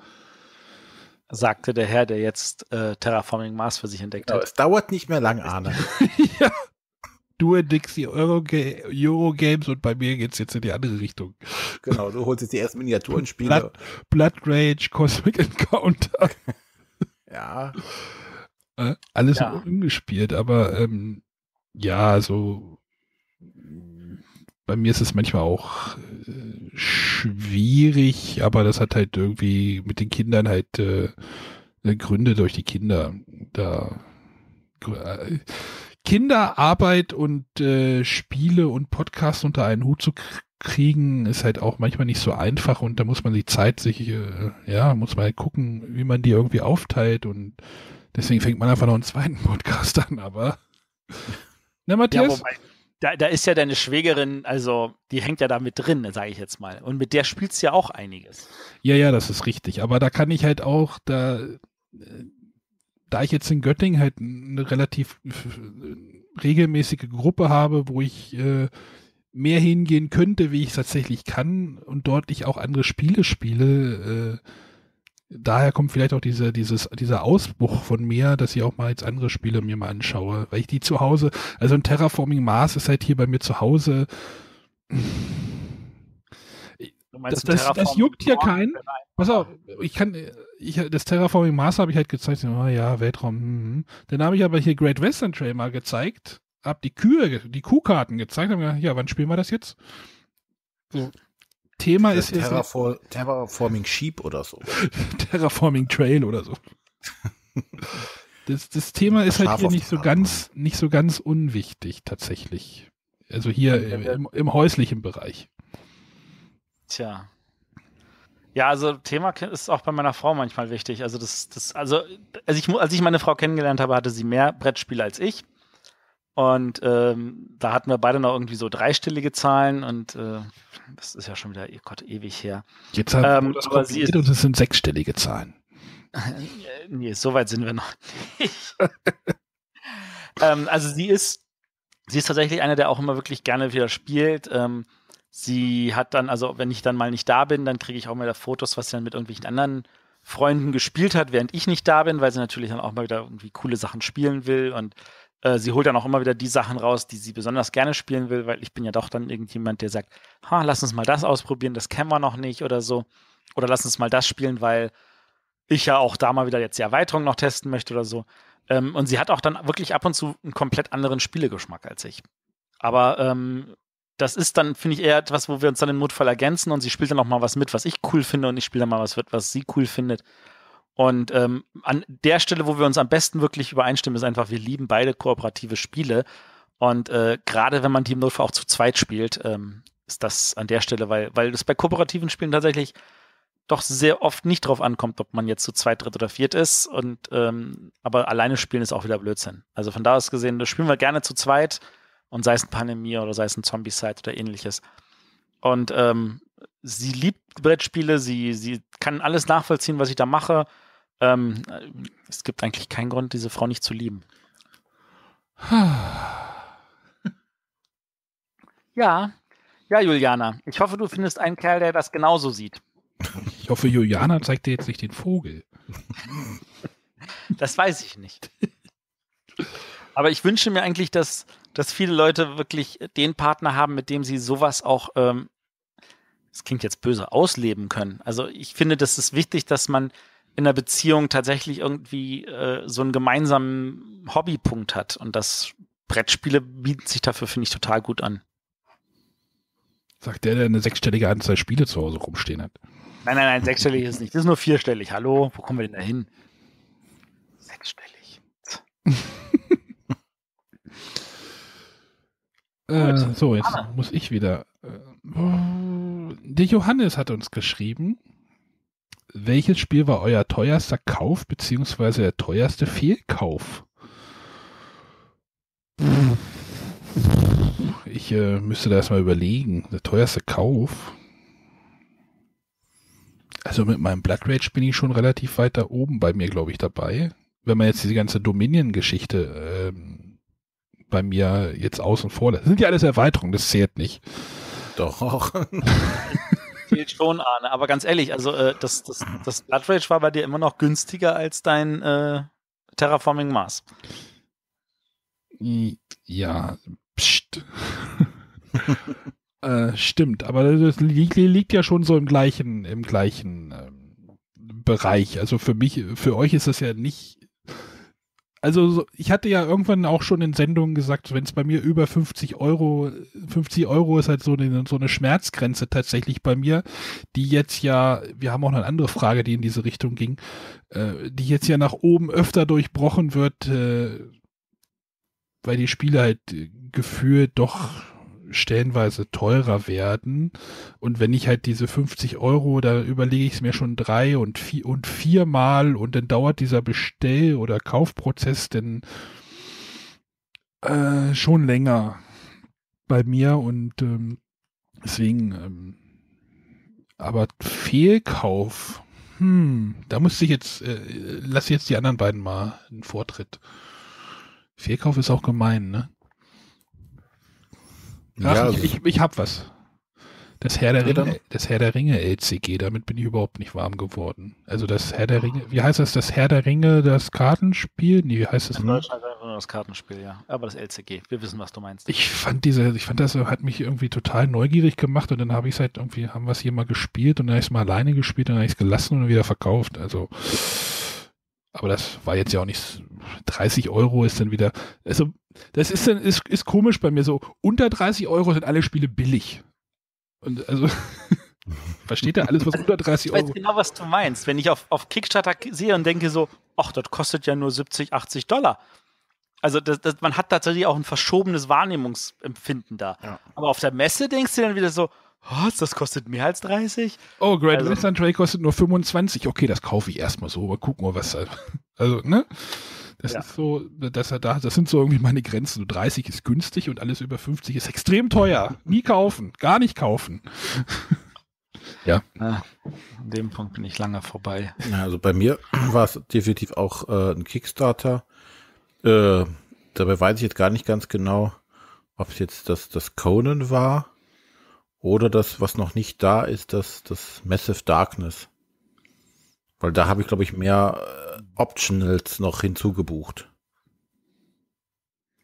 sagte der Herr, der jetzt äh, Terraforming Mars für sich entdeckt genau, hat. Es dauert nicht mehr lang, Arne. ja. Du entdeckst die Eurogames Euro und bei mir geht es jetzt in die andere Richtung. Genau, du holst jetzt die ersten Miniaturenspiele. Blood, Blood Rage, Cosmic Encounter. ja. Äh, alles ja. ungespielt, aber ähm, ja, so bei mir ist es manchmal auch äh, schwierig, aber das hat halt irgendwie mit den Kindern halt äh, Gründe durch die Kinder. Da äh, Kinderarbeit und äh, Spiele und Podcasts unter einen Hut zu kriegen, ist halt auch manchmal nicht so einfach und da muss man die Zeit sich, äh, ja, muss man halt gucken, wie man die irgendwie aufteilt und deswegen fängt man einfach noch einen zweiten Podcast an, aber. Na, ne, Matthias? Ja, wobei, da, da ist ja deine Schwägerin, also die hängt ja da mit drin, sage ich jetzt mal. Und mit der spielst du ja auch einiges. Ja, ja, das ist richtig. Aber da kann ich halt auch, da, äh, da ich jetzt in Göttingen halt eine relativ regelmäßige Gruppe habe, wo ich äh, mehr hingehen könnte, wie ich es tatsächlich kann und dort ich auch andere Spiele spiele, äh, daher kommt vielleicht auch diese, dieses, dieser Ausbruch von mir, dass ich auch mal jetzt andere Spiele mir mal anschaue, weil ich die zu Hause, also ein Terraforming Mars ist halt hier bei mir zu Hause. Das, das, das, juckt hier keinen. Pass auf, ich kann, ich, das Terraforming Mars habe ich halt gezeigt, oh ja, Weltraum. Hm. Dann habe ich aber hier Great Western Trail mal gezeigt, habe die Kühe, die Kuhkarten gezeigt, habe gedacht, ja, wann spielen wir das jetzt? So. Thema ist jetzt. Terraform, Terraforming Sheep oder so. Terraforming Trail oder so. das, das Thema ist halt Schlaf halt hier nicht so ganz, nicht so ganz unwichtig tatsächlich. Also hier im, im häuslichen Bereich. Tja. Ja, also Thema ist auch bei meiner Frau manchmal wichtig. Also das, das, also, also ich, als ich meine Frau kennengelernt habe, hatte sie mehr Brettspiele als ich. Und ähm, da hatten wir beide noch irgendwie so dreistellige Zahlen und äh, das ist ja schon wieder, oh Gott, ewig her. Jetzt haben ähm, wir das kombiniert ist, und es sind sechsstellige Zahlen. nee, so weit sind wir noch nicht. ähm, also sie ist, sie ist tatsächlich eine, der auch immer wirklich gerne wieder spielt. Ähm, sie hat dann, also wenn ich dann mal nicht da bin, dann kriege ich auch mal Fotos, was sie dann mit irgendwelchen anderen Freunden gespielt hat, während ich nicht da bin, weil sie natürlich dann auch mal wieder irgendwie coole Sachen spielen will und äh, sie holt dann auch immer wieder die Sachen raus, die sie besonders gerne spielen will, weil ich bin ja doch dann irgendjemand, der sagt, ha, lass uns mal das ausprobieren, das kennen wir noch nicht oder so. Oder lass uns mal das spielen, weil ich ja auch da mal wieder jetzt die Erweiterung noch testen möchte oder so. Ähm, und sie hat auch dann wirklich ab und zu einen komplett anderen Spielegeschmack als ich. Aber ähm, das ist dann, finde ich, eher etwas, wo wir uns dann im Notfall ergänzen und sie spielt dann auch mal was mit, was ich cool finde und ich spiele dann mal was mit, was sie cool findet. Und ähm, an der Stelle, wo wir uns am besten wirklich übereinstimmen, ist einfach, wir lieben beide kooperative Spiele. Und äh, gerade wenn man Team Notfall auch zu zweit spielt, ähm, ist das an der Stelle, weil, weil das bei kooperativen Spielen tatsächlich doch sehr oft nicht drauf ankommt, ob man jetzt zu zweit, dritt oder viert ist. Und ähm, aber alleine spielen ist auch wieder Blödsinn. Also von da aus gesehen, das spielen wir gerne zu zweit und sei es ein Pandemie oder sei es ein Zombie-Side oder ähnliches. Und ähm, sie liebt Brettspiele, sie, sie kann alles nachvollziehen, was ich da mache. Ähm, es gibt eigentlich keinen Grund, diese Frau nicht zu lieben. Ja, ja, Juliana. Ich hoffe, du findest einen Kerl, der das genauso sieht. Ich hoffe, Juliana zeigt dir jetzt nicht den Vogel. Das weiß ich nicht. Aber ich wünsche mir eigentlich, dass, dass viele Leute wirklich den Partner haben, mit dem sie sowas auch, ähm, das klingt jetzt böse, ausleben können. Also ich finde, das ist wichtig, dass man in der Beziehung tatsächlich irgendwie äh, so einen gemeinsamen Hobbypunkt hat. Und das Brettspiele bieten sich dafür, finde ich, total gut an. Sagt der, der eine sechsstellige Anzahl Spiele zu Hause rumstehen hat. Nein, nein, nein, sechsstellig ist nicht. Das ist nur vierstellig. Hallo, wo kommen wir denn da hin? Sechsstellig. äh, so, jetzt muss ich wieder. Äh, der Johannes hat uns geschrieben welches Spiel war euer teuerster Kauf beziehungsweise der teuerste Fehlkauf? Ich äh, müsste da erstmal überlegen. Der teuerste Kauf. Also mit meinem Blood Rage bin ich schon relativ weit da oben bei mir, glaube ich, dabei. Wenn man jetzt diese ganze Dominion-Geschichte ähm, bei mir jetzt außen vor lässt. Das sind ja alles Erweiterungen, das zählt nicht. Doch. fehlt schon, Arne. Aber ganz ehrlich, also äh, das, das, das Blood Rage war bei dir immer noch günstiger als dein äh, Terraforming Mars. Ja, pst. äh, stimmt, aber das liegt, liegt, ja schon so im gleichen, im gleichen ähm, Bereich. Also für mich, für euch ist das ja nicht also ich hatte ja irgendwann auch schon in Sendungen gesagt, wenn es bei mir über 50 Euro, 50 Euro ist halt so eine, so eine Schmerzgrenze tatsächlich bei mir, die jetzt ja, wir haben auch noch eine andere Frage, die in diese Richtung ging, äh, die jetzt ja nach oben öfter durchbrochen wird, äh, weil die Spiele halt äh, gefühlt doch stellenweise teurer werden. Und wenn ich halt diese 50 Euro, da überlege ich es mir schon drei und, vier, und viermal und dann dauert dieser Bestell- oder Kaufprozess denn äh, schon länger bei mir und ähm, deswegen, ähm, aber Fehlkauf, hm, da musste ich jetzt, äh, lass jetzt die anderen beiden mal einen Vortritt. Fehlkauf ist auch gemein, ne? Ach, ja, also ich, ich, ich habe was. Das Herr, der Ringe, das Herr der Ringe LCG, damit bin ich überhaupt nicht warm geworden. Also das Herr der Ringe, wie heißt das, das Herr der Ringe, das Kartenspiel? Nee, wie heißt das? In Deutschland das Kartenspiel, ja. Aber das LCG, wir wissen, was du meinst. Ich fand diese, ich fand das äh, hat mich irgendwie total neugierig gemacht und dann habe ich es halt irgendwie, haben wir es hier mal gespielt und dann habe ich es mal alleine gespielt und dann habe ich es gelassen und wieder verkauft. Also aber das war jetzt ja auch nicht 30 Euro ist dann wieder. Also, das ist dann, ist, ist komisch bei mir so. Unter 30 Euro sind alle Spiele billig. Und also. Versteht ihr alles, was unter 30 Euro? Ich weiß genau, was du meinst. Wenn ich auf, auf Kickstarter sehe und denke so, ach, das kostet ja nur 70, 80 Dollar. Also das, das, man hat tatsächlich auch ein verschobenes Wahrnehmungsempfinden da. Ja. Aber auf der Messe denkst du dann wieder so, was? Das kostet mehr als 30? Oh, Great also. Western Trail kostet nur 25. Okay, das kaufe ich erstmal so, aber gucken wir, was. Also, ne? Das ja. ist so, dass er da, das sind so irgendwie meine Grenzen. 30 ist günstig und alles über 50 ist extrem teuer. Nie kaufen, gar nicht kaufen. ja. Ah, an dem Punkt bin ich lange vorbei. Ja, also bei mir war es definitiv auch äh, ein Kickstarter. Äh, dabei weiß ich jetzt gar nicht ganz genau, ob es jetzt das, das Conan war oder das, was noch nicht da ist, das, das Massive Darkness. Weil da habe ich, glaube ich, mehr äh, Optionals noch hinzugebucht.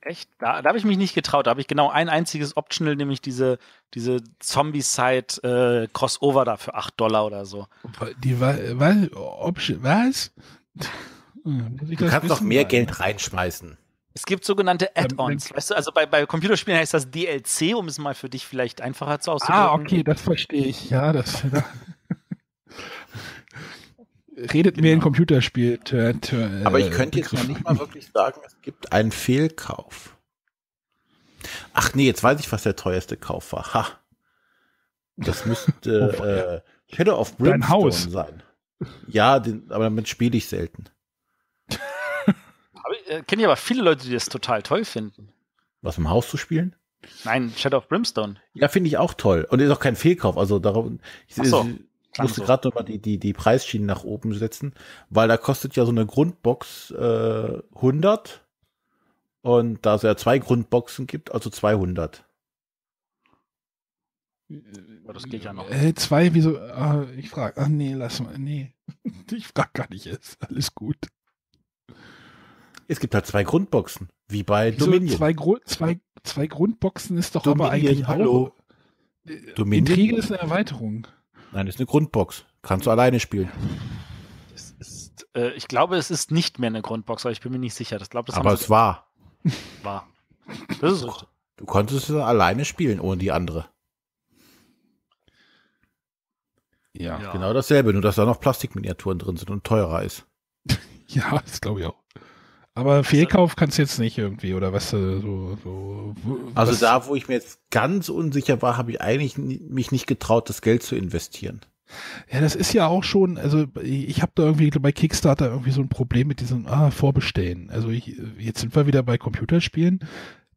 Echt? Da, da habe ich mich nicht getraut. Da habe ich genau ein einziges Optional, nämlich diese, diese Zombie-Side-Crossover äh, da für 8 Dollar oder so. Die was? was? du kannst noch mehr Geld reinschmeißen. Es gibt sogenannte Add-ons. Weißt du, also bei, bei Computerspielen heißt das DLC, um es mal für dich vielleicht einfacher zu auszudrücken. Ah, okay, das verstehe ich. Ja, das. Redet genau. mir ein Computerspiel. Äh, äh, aber ich könnte jetzt noch nicht mal wirklich sagen, es gibt einen Fehlkauf. Ach nee, jetzt weiß ich, was der teuerste Kauf war. Ha. Das müsste äh, Shadow of Brimstone Dein Haus. sein. Ja, den, aber damit spiele ich selten. Äh, kenne ich aber viele Leute, die das total toll finden. Was im Haus zu spielen? Nein, Shadow of Brimstone. Ja, finde ich auch toll. Und ist auch kein Fehlkauf. Also darum, ich, so, ich musste so. gerade nochmal die, die, die Preisschienen nach oben setzen, weil da kostet ja so eine Grundbox äh, 100. Und da es ja zwei Grundboxen gibt, also 200. Äh, das geht ja noch. Äh, zwei, wieso? Ah, ich frage. Ah, nee, lass mal. Nee. Ich frage gar nicht jetzt. Alles gut. Es gibt halt zwei Grundboxen, wie bei Wieso Dominion. Zwei, Gru zwei, zwei Grundboxen ist doch Dominion, aber eigentlich hallo. Auch, äh, Dominion. Intrige ist eine Erweiterung. Nein, ist eine Grundbox. Kannst du alleine spielen. Ist, äh, ich glaube, es ist nicht mehr eine Grundbox, aber ich bin mir nicht sicher. Das glaub, das aber es war. War. Das ist richtig. Du konntest es alleine spielen ohne die andere. Ja, ja. genau dasselbe, nur dass da noch Plastikminiaturen drin sind und teurer ist. ja, das glaube ich auch. Aber also- Fehlkauf kannst du jetzt nicht irgendwie, oder was? Äh, so, so, also da, wo ich mir jetzt ganz unsicher war, habe ich eigentlich mich nicht getraut, das Geld zu investieren. Ja, das ist ja auch schon, also ich habe da irgendwie bei Kickstarter irgendwie so ein Problem mit diesem ah, Vorbestellen. Also ich, jetzt sind wir wieder bei Computerspielen.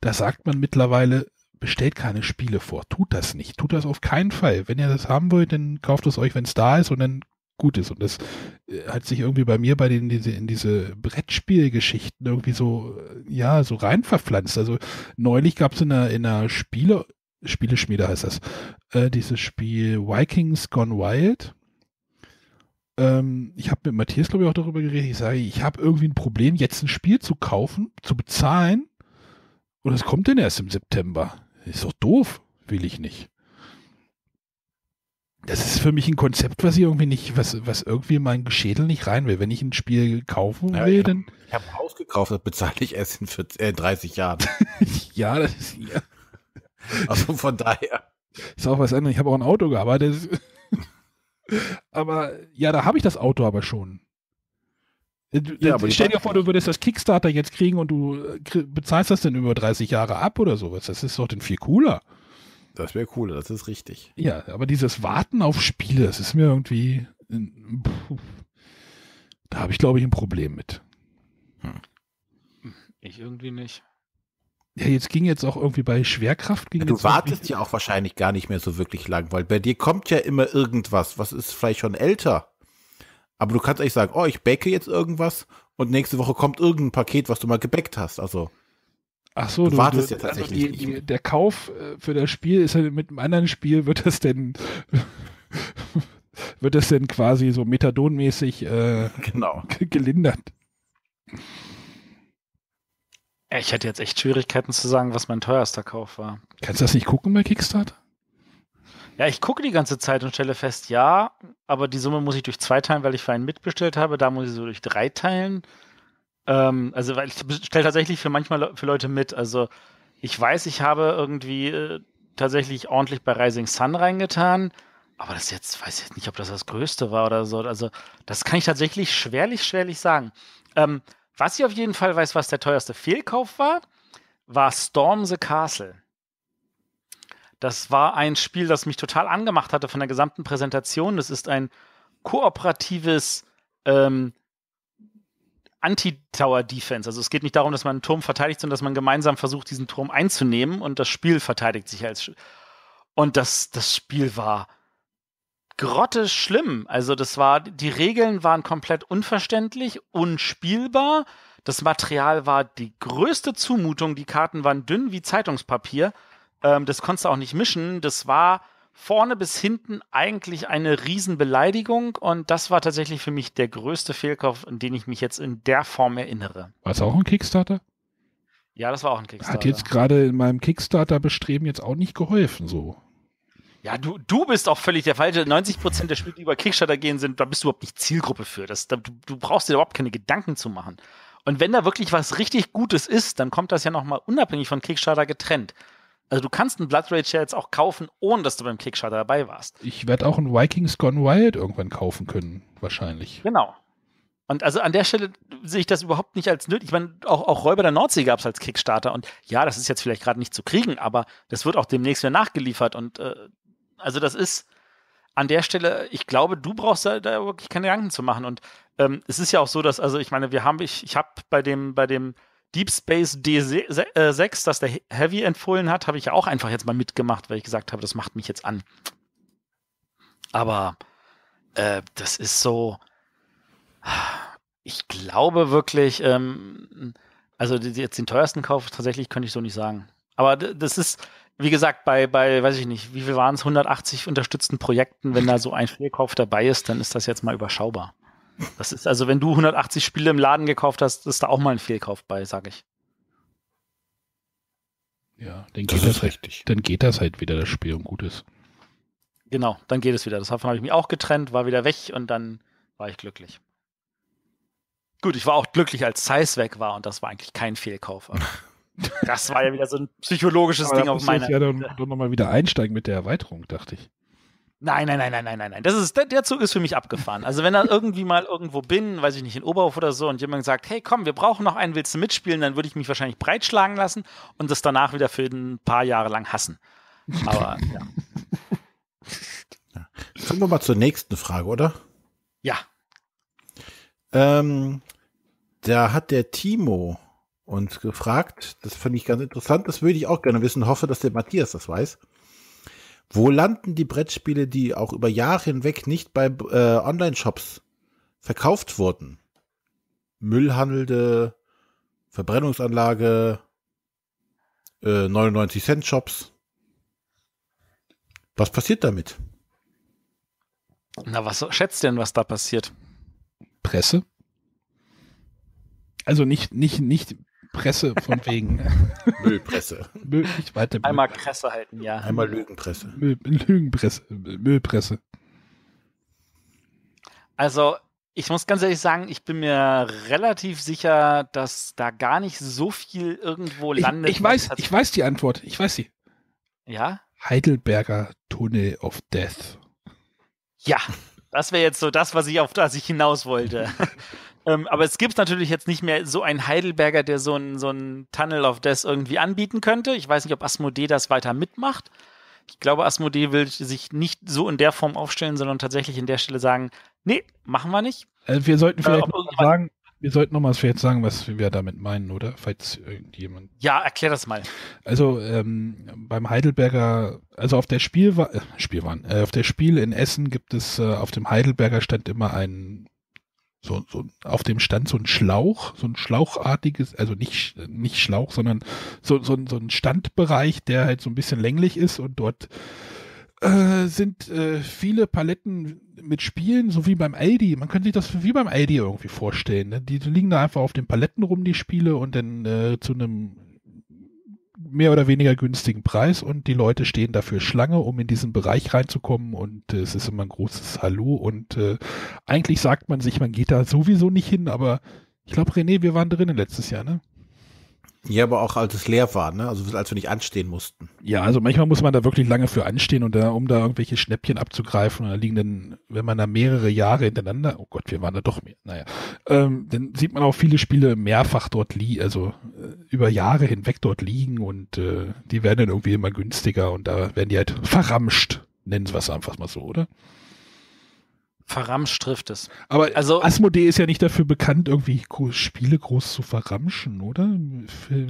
Da sagt man mittlerweile, bestellt keine Spiele vor. Tut das nicht. Tut das auf keinen Fall. Wenn ihr das haben wollt, dann kauft es euch, wenn es da ist und dann gut ist. Und das äh, hat sich irgendwie bei mir bei den diese, in diese Brettspielgeschichten irgendwie so, äh, ja, so rein verpflanzt. Also neulich gab es in einer, in einer Spiele, Spieleschmiede heißt das, äh, dieses Spiel Vikings Gone Wild. Ähm, ich habe mit Matthias, glaube ich, auch darüber geredet. Ich sage, ich habe irgendwie ein Problem, jetzt ein Spiel zu kaufen, zu bezahlen. Und es kommt denn erst im September. Ist doch doof, will ich nicht das ist für mich ein Konzept, was irgendwie nicht, was, was irgendwie mein Schädel nicht rein will. Wenn ich ein Spiel kaufen will, ja, ich hab, dann. Ich habe ein Haus gekauft, das bezahle ich erst in 40, äh, 30 Jahren. ja, das ist ja. Also von daher. Ist auch was anderes. Ich habe auch ein Auto gearbeitet. aber ja, da habe ich das Auto aber schon. Äh, ja, aber stell dir vor, du würdest das Kickstarter jetzt kriegen und du äh, bezahlst das dann über 30 Jahre ab oder sowas. Das ist doch dann viel cooler. Das wäre cool, das ist richtig. Ja, aber dieses Warten auf Spiele, das ist mir irgendwie. Ähm, da habe ich, glaube ich, ein Problem mit. Hm. Ich irgendwie nicht. Ja, jetzt ging jetzt auch irgendwie bei Schwerkraft. Ging ja, du wartest ja auch wahrscheinlich gar nicht mehr so wirklich lang, weil bei dir kommt ja immer irgendwas, was ist vielleicht schon älter. Aber du kannst eigentlich sagen, oh, ich bäcke jetzt irgendwas und nächste Woche kommt irgendein Paket, was du mal gebäckt hast. Also Ach so, du, du wartest du, ja tatsächlich. Also die, die, der Kauf äh, für das Spiel ist halt mit einem anderen Spiel, wird das denn, wird das denn quasi so methadonmäßig äh, genau. gelindert? Ich hätte jetzt echt Schwierigkeiten zu sagen, was mein teuerster Kauf war. Kannst du das nicht gucken bei Kickstarter? Ja, ich gucke die ganze Zeit und stelle fest, ja, aber die Summe muss ich durch zwei teilen, weil ich für einen mitbestellt habe. Da muss ich so durch drei teilen. Ähm, also, weil ich stelle tatsächlich für manchmal für Leute mit. Also, ich weiß, ich habe irgendwie äh, tatsächlich ordentlich bei Rising Sun reingetan, aber das jetzt, weiß ich nicht, ob das das Größte war oder so. Also, das kann ich tatsächlich schwerlich, schwerlich sagen. Ähm, was ich auf jeden Fall weiß, was der teuerste Fehlkauf war, war Storm the Castle. Das war ein Spiel, das mich total angemacht hatte von der gesamten Präsentation. Das ist ein kooperatives ähm, Anti-Tower-Defense. Also es geht nicht darum, dass man einen Turm verteidigt, sondern dass man gemeinsam versucht, diesen Turm einzunehmen und das Spiel verteidigt sich als. und das, das Spiel war grotte schlimm. Also das war, die Regeln waren komplett unverständlich, unspielbar. Das Material war die größte Zumutung. Die Karten waren dünn wie Zeitungspapier. Ähm, das konntest du auch nicht mischen. Das war vorne bis hinten eigentlich eine Riesenbeleidigung und das war tatsächlich für mich der größte Fehlkauf, an den ich mich jetzt in der Form erinnere. War es auch ein Kickstarter? Ja, das war auch ein Kickstarter. Hat jetzt gerade in meinem Kickstarter-Bestreben jetzt auch nicht geholfen, so. Ja, du, du bist auch völlig der falsche. 90 Prozent der Spiele, die über Kickstarter gehen, sind, da bist du überhaupt nicht Zielgruppe für. Das, da, du, du brauchst dir überhaupt keine Gedanken zu machen. Und wenn da wirklich was richtig Gutes ist, dann kommt das ja nochmal unabhängig von Kickstarter getrennt. Also du kannst einen Blood Rage ja jetzt auch kaufen, ohne dass du beim Kickstarter dabei warst. Ich werde auch einen Vikings Gone Wild irgendwann kaufen können, wahrscheinlich. Genau. Und also an der Stelle sehe ich das überhaupt nicht als nötig. Ich meine, auch, auch Räuber der Nordsee gab es als Kickstarter. Und ja, das ist jetzt vielleicht gerade nicht zu kriegen, aber das wird auch demnächst wieder nachgeliefert. Und äh, also das ist an der Stelle, ich glaube, du brauchst da, da wirklich keine Gedanken zu machen. Und ähm, es ist ja auch so, dass, also ich meine, wir haben, ich, ich habe bei dem, bei dem Deep Space D6, äh, das der Heavy empfohlen hat, habe ich ja auch einfach jetzt mal mitgemacht, weil ich gesagt habe, das macht mich jetzt an. Aber äh, das ist so. Ich glaube wirklich, ähm, also jetzt den teuersten Kauf tatsächlich könnte ich so nicht sagen. Aber das ist, wie gesagt, bei, bei, weiß ich nicht, wie viel waren es, 180 unterstützten Projekten, wenn da so ein Fehlkauf dabei ist, dann ist das jetzt mal überschaubar. Das ist also, wenn du 180 Spiele im Laden gekauft hast, ist da auch mal ein Fehlkauf bei, sage ich. Ja, dann geht das, halt, richtig. Halt, dann geht das halt wieder das Spiel und gut ist. Genau, dann geht es wieder. Davon habe ich mich auch getrennt, war wieder weg und dann war ich glücklich. Gut, ich war auch glücklich, als Zeiss weg war und das war eigentlich kein Fehlkauf. das war ja wieder so ein psychologisches Aber Ding auf meiner. Seite. Ich ja dann, dann nochmal wieder einsteigen mit der Erweiterung, dachte ich. Nein, nein, nein, nein, nein, nein, nein. Das ist, der, der Zug ist für mich abgefahren. Also, wenn da irgendwie mal irgendwo bin, weiß ich nicht, in Oberhof oder so, und jemand sagt, hey, komm, wir brauchen noch einen, willst du mitspielen, dann würde ich mich wahrscheinlich breitschlagen lassen und das danach wieder für ein paar Jahre lang hassen. Aber, ja. Kommen wir mal zur nächsten Frage, oder? Ja. Ähm, da hat der Timo uns gefragt, das fand ich ganz interessant, das würde ich auch gerne wissen, hoffe, dass der Matthias das weiß. Wo landen die Brettspiele, die auch über Jahre hinweg nicht bei äh, Online-Shops verkauft wurden? Müllhandelnde, Verbrennungsanlage, äh, 99-Cent-Shops. Was passiert damit? Na, was schätzt denn, was da passiert? Presse? Also nicht, nicht, nicht Presse von wegen. Müllpresse. Müll, ich weiter Müll. Einmal Kresse halten, ja. Einmal Lügenpresse. Müll, Lügenpresse. Müllpresse. Also, ich muss ganz ehrlich sagen, ich bin mir relativ sicher, dass da gar nicht so viel irgendwo landet. Ich, ich weiß, ich weiß die Antwort. Ich weiß sie. Ja? Heidelberger Tunnel of Death. Ja, das wäre jetzt so das, was ich auf das ich hinaus wollte. Ähm, aber es gibt natürlich jetzt nicht mehr so einen Heidelberger, der so einen so Tunnel of Death irgendwie anbieten könnte. Ich weiß nicht, ob Asmodee das weiter mitmacht. Ich glaube, Asmodee will sich nicht so in der Form aufstellen, sondern tatsächlich in der Stelle sagen, nee, machen wir nicht. Also wir sollten äh, vielleicht äh, noch sagen, wir sollten nochmal vielleicht sagen, was wir damit meinen, oder? Falls irgendjemand. Ja, erklär das mal. Also ähm, beim Heidelberger, also auf der Spielwa äh, Spielwahn, äh, auf der Spiel in Essen gibt es äh, auf dem Heidelberger Stand immer einen so, so auf dem Stand so ein Schlauch, so ein schlauchartiges, also nicht, nicht Schlauch, sondern so, so, so ein Standbereich, der halt so ein bisschen länglich ist und dort äh, sind äh, viele Paletten mit Spielen, so wie beim Aldi. Man könnte sich das wie beim Aldi irgendwie vorstellen. Ne? Die liegen da einfach auf den Paletten rum, die Spiele, und dann äh, zu einem mehr oder weniger günstigen Preis und die Leute stehen dafür Schlange, um in diesen Bereich reinzukommen und äh, es ist immer ein großes Hallo und äh, eigentlich sagt man sich, man geht da sowieso nicht hin, aber ich glaube, René, wir waren drinnen letztes Jahr, ne? Ja, aber auch als es leer war, ne? Also als wir nicht anstehen mussten. Ja, also manchmal muss man da wirklich lange für anstehen und da, um da irgendwelche Schnäppchen abzugreifen. Und da liegen dann, wenn man da mehrere Jahre hintereinander, oh Gott, wir waren da doch mehr, naja, ähm, dann sieht man auch viele Spiele mehrfach dort liegen, also äh, über Jahre hinweg dort liegen und äh, die werden dann irgendwie immer günstiger und da werden die halt verramscht, nennen sie was einfach mal so, oder? Verramscht trifft es. Aber also, Asmodee ist ja nicht dafür bekannt, irgendwie Spiele groß zu verramschen, oder?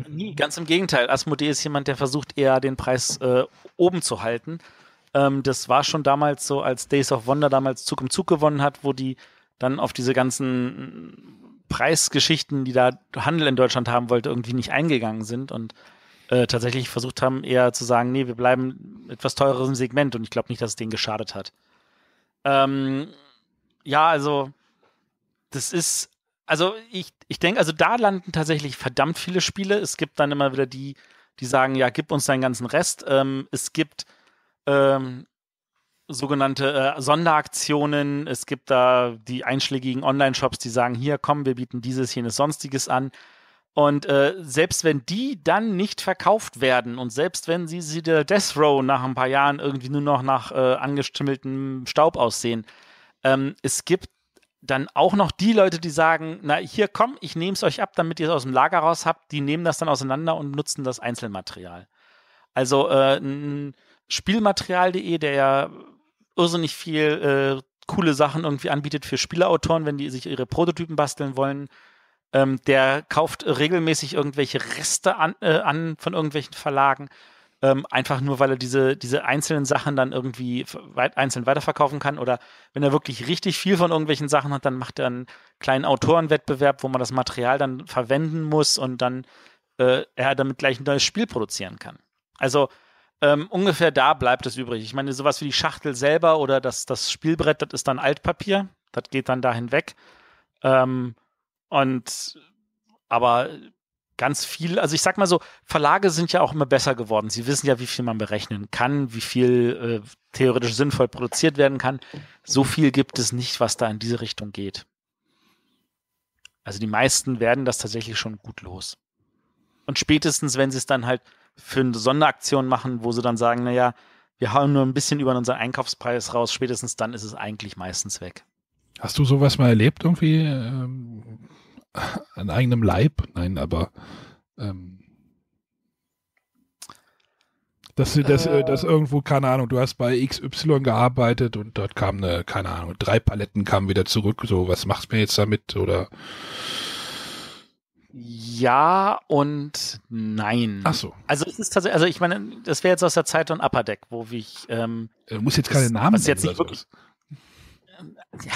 Nie, ganz im Gegenteil. Asmodee ist jemand, der versucht, eher den Preis äh, oben zu halten. Ähm, das war schon damals so, als Days of Wonder damals Zug um Zug gewonnen hat, wo die dann auf diese ganzen äh, Preisgeschichten, die da Handel in Deutschland haben wollte, irgendwie nicht eingegangen sind und äh, tatsächlich versucht haben, eher zu sagen, nee, wir bleiben etwas teurerem Segment und ich glaube nicht, dass es denen geschadet hat. Ähm, ja, also das ist, also ich, ich denke, also da landen tatsächlich verdammt viele Spiele. Es gibt dann immer wieder die, die sagen, ja, gib uns deinen ganzen Rest. Ähm, es gibt ähm, sogenannte äh, Sonderaktionen. Es gibt da die einschlägigen Online-Shops, die sagen, hier, komm, wir bieten dieses, jenes, sonstiges an. Und äh, selbst wenn die dann nicht verkauft werden und selbst wenn sie, sie der Death Row nach ein paar Jahren irgendwie nur noch nach äh, angestimmeltem Staub aussehen, ähm, es gibt dann auch noch die Leute, die sagen, na hier komm, ich nehme es euch ab, damit ihr es aus dem Lager raus habt, die nehmen das dann auseinander und nutzen das Einzelmaterial. Also äh, Spielmaterial.de, der ja irrsinnig viel äh, coole Sachen irgendwie anbietet für Spielautoren, wenn die sich ihre Prototypen basteln wollen, ähm, der kauft regelmäßig irgendwelche Reste an, äh, an von irgendwelchen Verlagen ähm, einfach nur, weil er diese, diese einzelnen Sachen dann irgendwie weit, einzeln weiterverkaufen kann. Oder wenn er wirklich richtig viel von irgendwelchen Sachen hat, dann macht er einen kleinen Autorenwettbewerb, wo man das Material dann verwenden muss und dann äh, er damit gleich ein neues Spiel produzieren kann. Also ähm, ungefähr da bleibt es übrig. Ich meine, sowas wie die Schachtel selber oder das, das Spielbrett, das ist dann Altpapier, das geht dann dahin weg. Ähm, und aber ganz viel, also ich sag mal so, Verlage sind ja auch immer besser geworden. Sie wissen ja, wie viel man berechnen kann, wie viel äh, theoretisch sinnvoll produziert werden kann. So viel gibt es nicht, was da in diese Richtung geht. Also die meisten werden das tatsächlich schon gut los. Und spätestens, wenn sie es dann halt für eine Sonderaktion machen, wo sie dann sagen, naja, wir hauen nur ein bisschen über unseren Einkaufspreis raus, spätestens dann ist es eigentlich meistens weg. Hast du sowas mal erlebt irgendwie? Ähm an eigenem Leib. Nein, aber ähm, dass das, äh, das äh. irgendwo, keine Ahnung, du hast bei XY gearbeitet und dort kam eine, keine Ahnung, drei Paletten kamen wieder zurück. So, was machst du mir jetzt damit? Oder ja und nein. Ach so. Also es ist tatsächlich, also ich meine, das wäre jetzt aus der Zeit von Upper Deck, wo ich. Ähm, du musst jetzt keine Namen was jetzt nicht wirklich, was. Ja,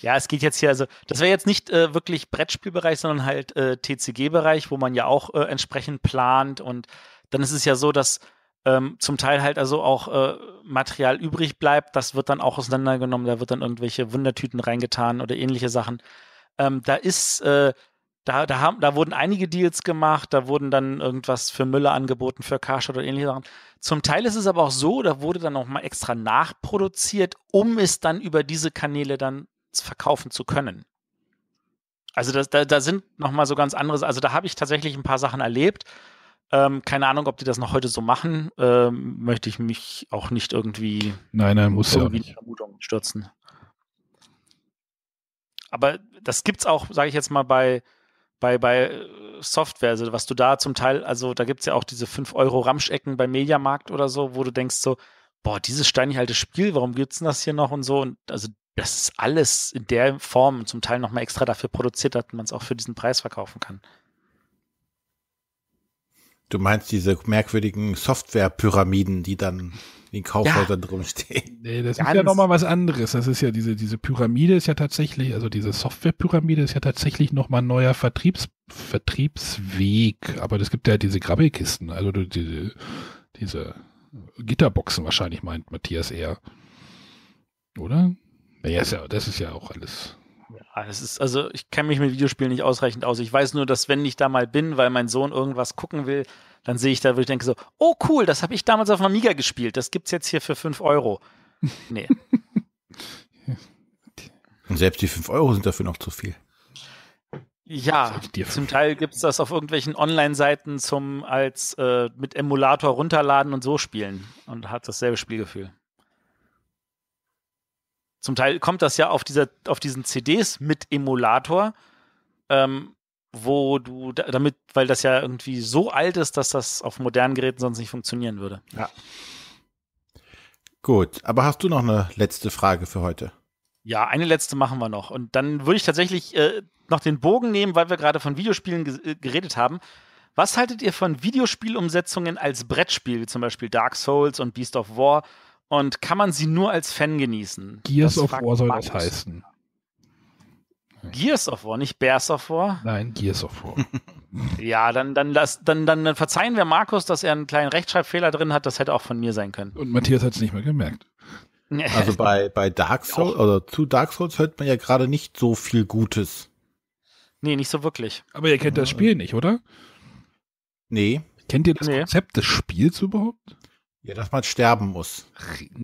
ja, es geht jetzt hier, also das wäre jetzt nicht äh, wirklich Brettspielbereich, sondern halt äh, TCG-Bereich, wo man ja auch äh, entsprechend plant. Und dann ist es ja so, dass ähm, zum Teil halt also auch äh, Material übrig bleibt. Das wird dann auch auseinandergenommen, da wird dann irgendwelche Wundertüten reingetan oder ähnliche Sachen. Ähm, da ist äh, da, da, haben, da wurden einige Deals gemacht, da wurden dann irgendwas für Müller angeboten, für Karstadt oder ähnliche Sachen. Zum Teil ist es aber auch so, da wurde dann nochmal extra nachproduziert, um es dann über diese Kanäle dann verkaufen zu können. Also das, da, da sind nochmal so ganz anderes, also da habe ich tatsächlich ein paar Sachen erlebt. Ähm, keine Ahnung, ob die das noch heute so machen. Ähm, möchte ich mich auch nicht irgendwie nein, nein, muss irgendwie ja nicht. Vermutung stürzen. Aber das gibt es auch, sage ich jetzt mal, bei bei, bei äh, Software, also was du da zum Teil, also da gibt es ja auch diese 5-Euro-Ramschecken beim Mediamarkt oder so, wo du denkst so, boah, dieses steinig alte Spiel, warum gibt's denn das hier noch und so? Und also das ist alles in der Form zum Teil nochmal extra dafür produziert, dass man es auch für diesen Preis verkaufen kann. Du meinst diese merkwürdigen Software-Pyramiden, die dann in Kaufhäusern ja. drumstehen. Nee, das Ganz ist ja nochmal was anderes. Das ist ja diese, diese Pyramide ist ja tatsächlich, also diese Software-Pyramide ist ja tatsächlich nochmal ein neuer Vertriebs, Vertriebsweg. Aber es gibt ja diese Grabbelkisten, also diese, diese Gitterboxen wahrscheinlich meint Matthias eher. Oder? Naja, ist ja, das ist ja auch alles es ah, ist, also ich kenne mich mit Videospielen nicht ausreichend aus. Ich weiß nur, dass wenn ich da mal bin, weil mein Sohn irgendwas gucken will, dann sehe ich da, wo ich denke so, oh cool, das habe ich damals auf Amiga gespielt. Das gibt's jetzt hier für 5 Euro. Nee. Und selbst die 5 Euro sind dafür noch zu viel. Ja, zum Teil gibt es das auf irgendwelchen Online-Seiten zum als äh, mit Emulator runterladen und so spielen und hat dasselbe Spielgefühl zum Teil kommt das ja auf, dieser, auf diesen CDs mit Emulator, ähm, wo du da, damit, weil das ja irgendwie so alt ist, dass das auf modernen Geräten sonst nicht funktionieren würde. Ja. Gut, aber hast du noch eine letzte Frage für heute? Ja, eine letzte machen wir noch. Und dann würde ich tatsächlich äh, noch den Bogen nehmen, weil wir gerade von Videospielen äh, geredet haben. Was haltet ihr von Videospielumsetzungen als Brettspiel, wie zum Beispiel Dark Souls und Beast of War? und kann man sie nur als Fan genießen. Gears das of War soll das heißen. Gears of War, nicht Bears of War? Nein, Gears of War. ja, dann, dann, lass, dann, dann, dann verzeihen wir Markus, dass er einen kleinen Rechtschreibfehler drin hat. Das hätte auch von mir sein können. Und Matthias hat es nicht mehr gemerkt. Also bei, bei Dark Souls oder zu Dark Souls hört man ja gerade nicht so viel Gutes. Nee, nicht so wirklich. Aber ihr kennt das Spiel nicht, oder? Nee. Kennt ihr das nee. Konzept des Spiels überhaupt? Ja, dass man sterben muss.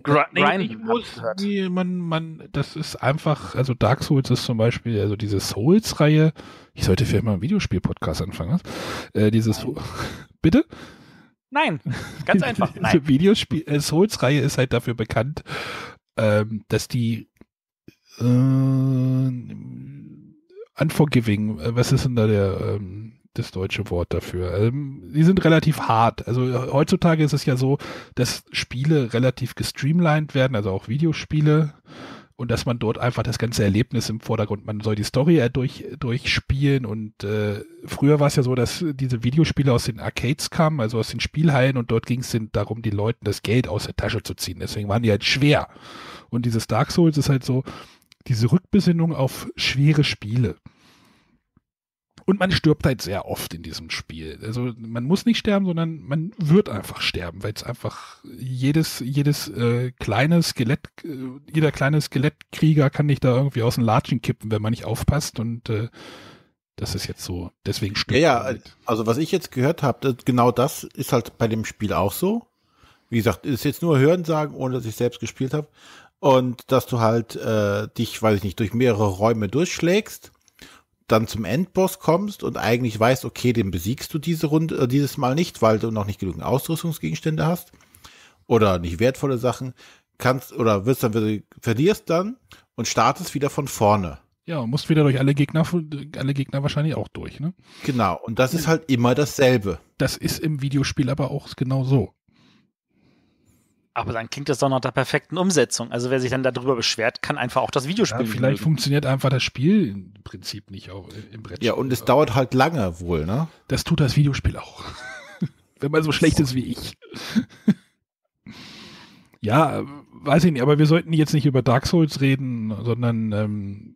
Grinden muss. Nee, man, man, das ist einfach, also Dark Souls ist zum Beispiel, also diese Souls-Reihe, ich sollte vielleicht mal einen Videospiel-Podcast anfangen, äh, dieses, bitte? Nein, ganz einfach. Nein. Diese Videospiel, äh, Souls-Reihe ist halt dafür bekannt, ähm, dass die, äh, Unforgiving, äh, was ist denn da der, ähm, das deutsche Wort dafür. Ähm, die sind relativ hart. Also äh, heutzutage ist es ja so, dass Spiele relativ gestreamlined werden, also auch Videospiele. Und dass man dort einfach das ganze Erlebnis im Vordergrund, man soll die Story durch, durchspielen. Und äh, früher war es ja so, dass diese Videospiele aus den Arcades kamen, also aus den Spielhallen. Und dort ging es darum, die Leuten das Geld aus der Tasche zu ziehen. Deswegen waren die halt schwer. Und dieses Dark Souls ist halt so diese Rückbesinnung auf schwere Spiele. Und man stirbt halt sehr oft in diesem Spiel. Also man muss nicht sterben, sondern man wird einfach sterben, weil es einfach jedes, jedes äh, kleine Skelett, äh, jeder kleine Skelettkrieger kann dich da irgendwie aus dem Latschen kippen, wenn man nicht aufpasst und äh, das ist jetzt so, deswegen stirbt Ja, ja, halt. also was ich jetzt gehört habe, genau das ist halt bei dem Spiel auch so. Wie gesagt, ist jetzt nur Hörensagen, ohne dass ich selbst gespielt habe. Und dass du halt äh, dich, weiß ich nicht, durch mehrere Räume durchschlägst dann zum Endboss kommst und eigentlich weißt, okay, den besiegst du diese Runde, äh, dieses Mal nicht, weil du noch nicht genügend Ausrüstungsgegenstände hast oder nicht wertvolle Sachen, kannst oder wirst dann verlierst dann und startest wieder von vorne. Ja, und musst wieder durch alle Gegner, alle Gegner wahrscheinlich auch durch, ne? Genau, und das ist halt immer dasselbe. Das ist im Videospiel aber auch genau so. Aber dann klingt das doch nach der perfekten Umsetzung. Also wer sich dann darüber beschwert, kann einfach auch das Videospiel. Ja, vielleicht mögen. funktioniert einfach das Spiel im Prinzip nicht auch im Brettspiel. Ja, und es dauert halt lange wohl, ne? Das tut das Videospiel auch. Wenn man so schlecht ist wie ich. ja, äh, weiß ich nicht, aber wir sollten jetzt nicht über Dark Souls reden, sondern ähm,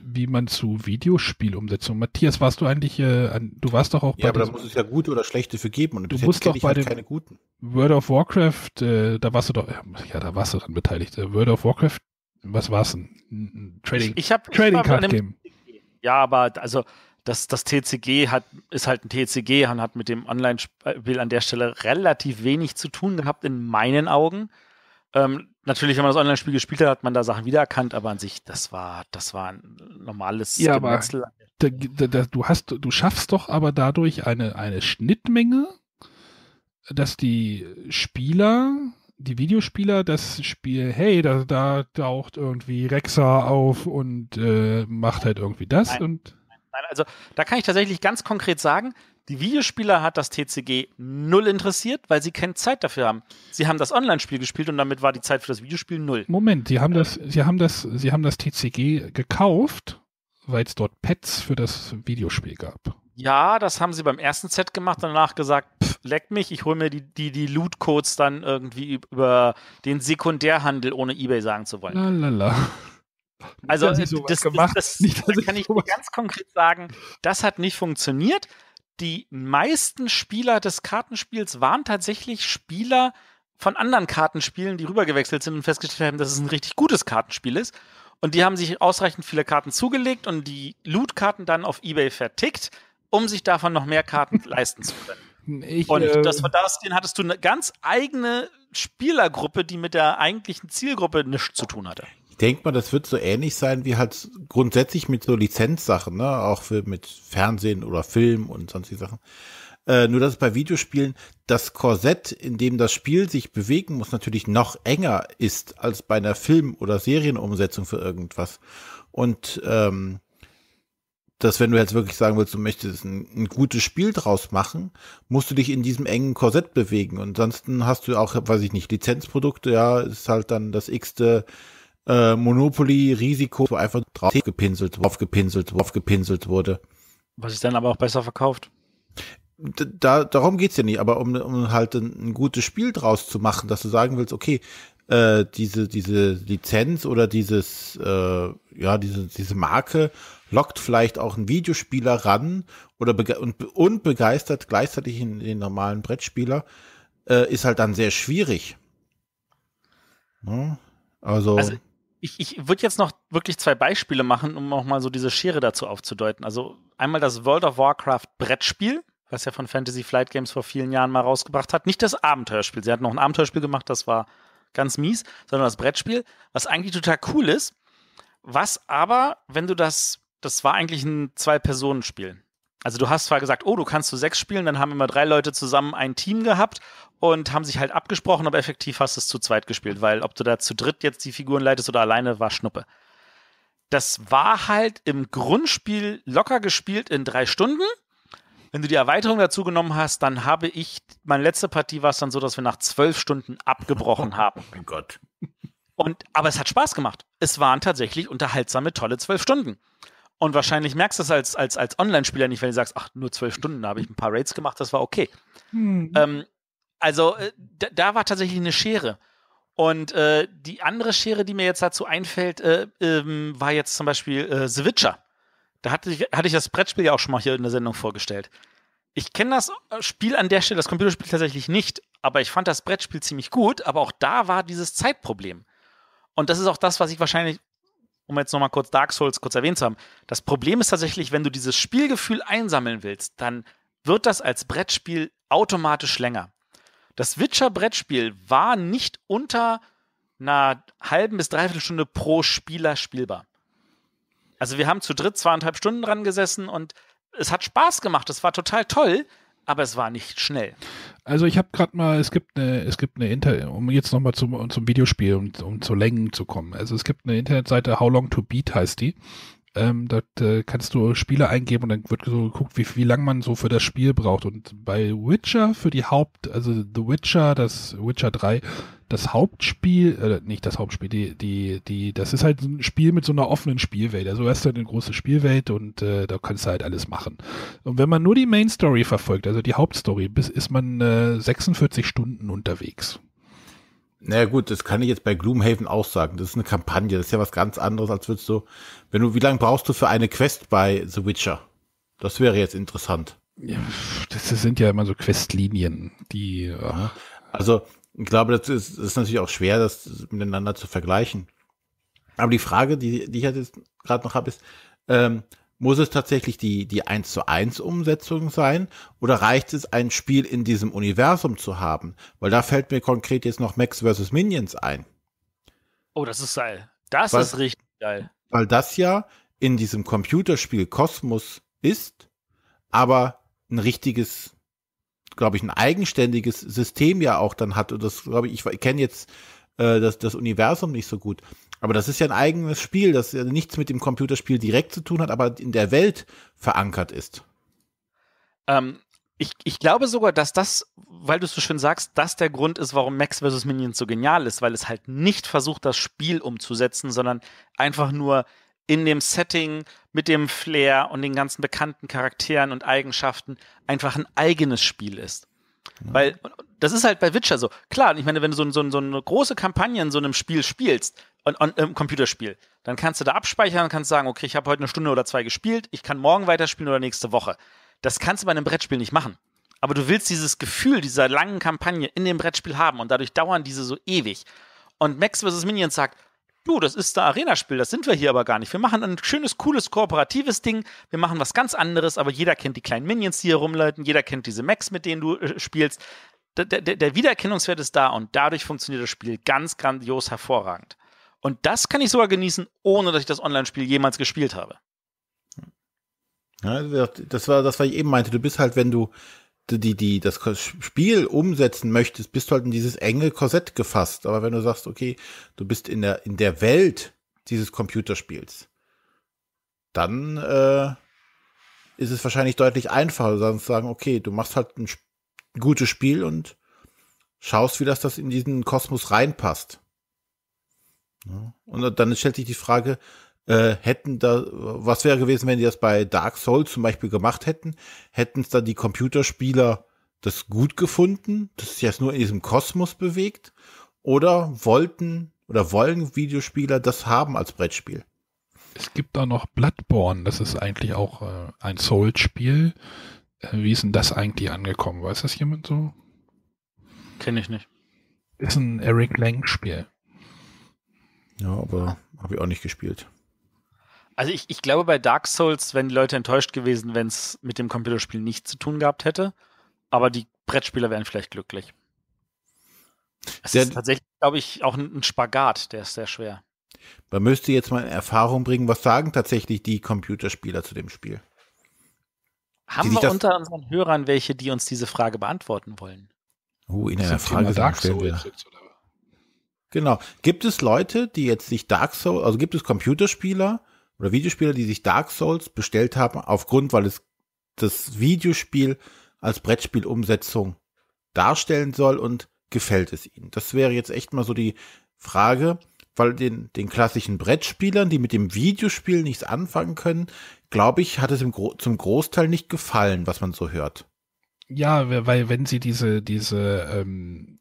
wie man zu Videospielumsetzung. Matthias, warst du eigentlich, äh, an, du warst doch auch bei. Ja, aber da muss es ja gute oder schlechte für geben und du musst doch bei halt dem keine guten. World of Warcraft, äh, da warst du doch, ja, da warst du dran beteiligt. Äh, World of Warcraft, was war's denn? Trading, ich, ich hab, Trading ich Card Game. Ja, aber also das, das TCG hat, ist halt ein TCG und hat mit dem Online-Spiel an der Stelle relativ wenig zu tun gehabt, in meinen Augen. Ähm, natürlich, wenn man das Online-Spiel gespielt hat, hat man da Sachen wiedererkannt, aber an sich, das war, das war ein normales ja, Gemetzel. Aber da, da, du, hast, du schaffst doch aber dadurch eine, eine Schnittmenge, dass die Spieler, die Videospieler, das Spiel, hey, da, da taucht irgendwie Rexa auf und äh, macht halt irgendwie das nein, und. Nein, also da kann ich tatsächlich ganz konkret sagen, die Videospieler hat das TCG null interessiert, weil sie keine Zeit dafür haben. Sie haben das Online-Spiel gespielt und damit war die Zeit für das Videospiel null. Moment, sie haben das, sie haben das, sie haben das TCG gekauft, weil es dort Pets für das Videospiel gab. Ja, das haben sie beim ersten Set gemacht, und danach gesagt, pff, leck mich, ich hole mir die, die, die Loot-Codes dann irgendwie über den Sekundärhandel, ohne Ebay sagen zu wollen. Lalala. Also, äh, das, das, das, das, kann ich ganz konkret sagen, das hat nicht funktioniert die meisten Spieler des Kartenspiels waren tatsächlich Spieler von anderen Kartenspielen, die rübergewechselt sind und festgestellt haben, dass es ein richtig gutes Kartenspiel ist. Und die haben sich ausreichend viele Karten zugelegt und die Loot-Karten dann auf Ebay vertickt, um sich davon noch mehr Karten leisten zu können. Ich, und äh, das von das, den hattest du eine ganz eigene Spielergruppe, die mit der eigentlichen Zielgruppe nichts zu tun hatte. Ich denke mal, das wird so ähnlich sein wie halt grundsätzlich mit so Lizenzsachen, ne? auch für, mit Fernsehen oder Film und sonstige Sachen. Äh, nur dass bei Videospielen das Korsett, in dem das Spiel sich bewegen muss, natürlich noch enger ist als bei einer Film- oder Serienumsetzung für irgendwas. Und ähm, dass wenn du jetzt wirklich sagen willst, du möchtest ein, ein, gutes Spiel draus machen, musst du dich in diesem engen Korsett bewegen. Und ansonsten hast du auch, weiß ich nicht, Lizenzprodukte, ja, ist halt dann das x-te äh, Monopoly-Risiko einfach draufgepinselt, draufgepinselt, draufgepinselt wurde. Was ist dann aber auch besser verkauft? Da, darum es ja nicht, aber um, um halt ein, ein gutes Spiel draus zu machen, dass du sagen willst, okay, äh, diese, diese Lizenz oder dieses, äh, ja, diese, diese Marke lockt vielleicht auch einen Videospieler ran oder bege und, und begeistert gleichzeitig den, den normalen Brettspieler, äh, ist halt dann sehr schwierig. Ne? Also, also ich, ich würde jetzt noch wirklich zwei Beispiele machen, um auch mal so diese Schere dazu aufzudeuten. Also einmal das World of Warcraft Brettspiel, was ja von Fantasy Flight Games vor vielen Jahren mal rausgebracht hat. Nicht das Abenteuerspiel. Sie hat noch ein Abenteuerspiel gemacht, das war ganz mies, sondern das Brettspiel, was eigentlich total cool ist, was aber, wenn du das, das war eigentlich ein Zwei-Personen-Spiel. Also du hast zwar gesagt, oh, du kannst zu sechs spielen, dann haben immer drei Leute zusammen ein Team gehabt und haben sich halt abgesprochen, aber effektiv hast du es zu zweit gespielt, weil ob du da zu dritt jetzt die Figuren leitest oder alleine, war Schnuppe. Das war halt im Grundspiel locker gespielt in drei Stunden. Wenn du die Erweiterung dazu genommen hast, dann habe ich, meine letzte Partie war es dann so, dass wir nach zwölf Stunden abgebrochen haben. Oh mein Gott. Und, aber es hat Spaß gemacht. Es waren tatsächlich unterhaltsame, tolle zwölf Stunden. Und wahrscheinlich merkst du es als, als, als Online-Spieler nicht, wenn du sagst, ach, nur zwölf Stunden, da habe ich ein paar Raids gemacht, das war okay. Hm. Ähm, also äh, da, da, war tatsächlich eine Schere. Und äh, die andere Schere, die mir jetzt dazu einfällt, äh, ähm, war jetzt zum Beispiel äh, The Witcher. Da hatte ich, hatte ich das Brettspiel ja auch schon mal hier in der Sendung vorgestellt. Ich kenne das äh, Spiel an der Stelle, das Computerspiel tatsächlich nicht, aber ich fand das Brettspiel ziemlich gut, aber auch da war dieses Zeitproblem. Und das ist auch das, was ich wahrscheinlich um jetzt nochmal kurz Dark Souls kurz erwähnt zu haben, das Problem ist tatsächlich, wenn du dieses Spielgefühl einsammeln willst, dann wird das als Brettspiel automatisch länger. Das Witcher-Brettspiel war nicht unter einer halben bis dreiviertel Stunde pro Spieler spielbar. Also wir haben zu dritt zweieinhalb Stunden dran gesessen und es hat Spaß gemacht, es war total toll, aber es war nicht schnell. Also ich habe gerade mal, es gibt eine, es gibt eine Inter, um jetzt nochmal zum, zum Videospiel um, um zu Längen zu kommen. Also es gibt eine Internetseite How Long to Beat heißt die. Ähm, da äh, kannst du Spiele eingeben und dann wird so geguckt, wie, wie lang man so für das Spiel braucht. Und bei Witcher für die Haupt, also The Witcher, das Witcher 3, das Hauptspiel, äh, nicht das Hauptspiel, die, die, die, das ist halt ein Spiel mit so einer offenen Spielwelt. Also du hast halt eine große Spielwelt und äh, da kannst du halt alles machen. Und wenn man nur die Main Story verfolgt, also die Hauptstory, bis, ist man äh, 46 Stunden unterwegs. Naja gut, das kann ich jetzt bei Gloomhaven auch sagen. Das ist eine Kampagne, das ist ja was ganz anderes, als würdest du, wenn du, wie lange brauchst du für eine Quest bei The Witcher? Das wäre jetzt interessant. Ja, das sind ja immer so Questlinien, die. Ja. Also ich glaube, das ist, das ist natürlich auch schwer, das miteinander zu vergleichen. Aber die Frage, die, die ich halt jetzt gerade noch habe, ist, ähm, muss es tatsächlich die, die 1 zu 1 Umsetzung sein oder reicht es, ein Spiel in diesem Universum zu haben? Weil da fällt mir konkret jetzt noch Max vs. Minions ein. Oh, das ist geil. Das weil, ist richtig geil. Weil das ja in diesem Computerspiel Kosmos ist, aber ein richtiges glaube ich, ein eigenständiges System ja auch dann hat. Und das, glaube ich, ich kenne jetzt äh, das, das Universum nicht so gut. Aber das ist ja ein eigenes Spiel, das ja nichts mit dem Computerspiel direkt zu tun hat, aber in der Welt verankert ist. Ähm, ich, ich glaube sogar, dass das, weil du es so schön sagst, das der Grund ist, warum Max vs. Minions so genial ist, weil es halt nicht versucht, das Spiel umzusetzen, sondern einfach nur in dem Setting mit dem Flair und den ganzen bekannten Charakteren und Eigenschaften einfach ein eigenes Spiel ist. Ja. Weil das ist halt bei Witcher so. Klar, ich meine, wenn du so, so, so eine große Kampagne in so einem Spiel spielst, und, und, im Computerspiel, dann kannst du da abspeichern und kannst sagen, okay, ich habe heute eine Stunde oder zwei gespielt, ich kann morgen weiterspielen oder nächste Woche. Das kannst du bei einem Brettspiel nicht machen. Aber du willst dieses Gefühl dieser langen Kampagne in dem Brettspiel haben und dadurch dauern diese so ewig. Und Max vs. Minions sagt, du, das ist der Arenaspiel, das sind wir hier aber gar nicht. Wir machen ein schönes, cooles, kooperatives Ding, wir machen was ganz anderes, aber jeder kennt die kleinen Minions, die hier rumleiten, jeder kennt diese Max, mit denen du äh, spielst. Der, der, der Wiedererkennungswert ist da und dadurch funktioniert das Spiel ganz grandios hervorragend. Und das kann ich sogar genießen, ohne dass ich das Online-Spiel jemals gespielt habe. Ja, das war das, was ich eben meinte. Du bist halt, wenn du die, die, das Spiel umsetzen möchtest, bist du halt in dieses enge Korsett gefasst. Aber wenn du sagst, okay, du bist in der, in der Welt dieses Computerspiels, dann äh, ist es wahrscheinlich deutlich einfacher, sonst sagen, okay, du machst halt ein, ein gutes Spiel und schaust, wie das, das in diesen Kosmos reinpasst. Und dann stellt sich die Frage, äh, hätten da, was wäre gewesen, wenn die das bei Dark Souls zum Beispiel gemacht hätten, hätten es dann die Computerspieler das gut gefunden, dass sich das nur in diesem Kosmos bewegt, oder wollten oder wollen Videospieler das haben als Brettspiel? Es gibt da noch Bloodborne, das ist eigentlich auch äh, ein Souls-Spiel. Äh, wie ist denn das eigentlich angekommen? Weiß das jemand so? Kenne ich nicht. Ist ein Eric Lang-Spiel. Ja, aber habe ich auch nicht gespielt. Also ich, ich glaube, bei Dark Souls wären die Leute enttäuscht gewesen, wenn es mit dem Computerspiel nichts zu tun gehabt hätte. Aber die Brettspieler wären vielleicht glücklich. Es ist tatsächlich, glaube ich, auch ein, ein Spagat, der ist sehr schwer. Man müsste jetzt mal in Erfahrung bringen, was sagen tatsächlich die Computerspieler zu dem Spiel? Haben wir unter unseren Hörern welche, die uns diese Frage beantworten wollen? Uh, in einer Frage Dark Souls. Genau. Gibt es Leute, die jetzt sich Dark Souls, also gibt es Computerspieler, oder Videospieler, die sich Dark Souls bestellt haben, aufgrund, weil es das Videospiel als Brettspielumsetzung darstellen soll und gefällt es ihnen. Das wäre jetzt echt mal so die Frage, weil den, den klassischen Brettspielern, die mit dem Videospiel nichts anfangen können, glaube ich, hat es im Gro zum Großteil nicht gefallen, was man so hört. Ja, weil wenn sie diese, diese ähm,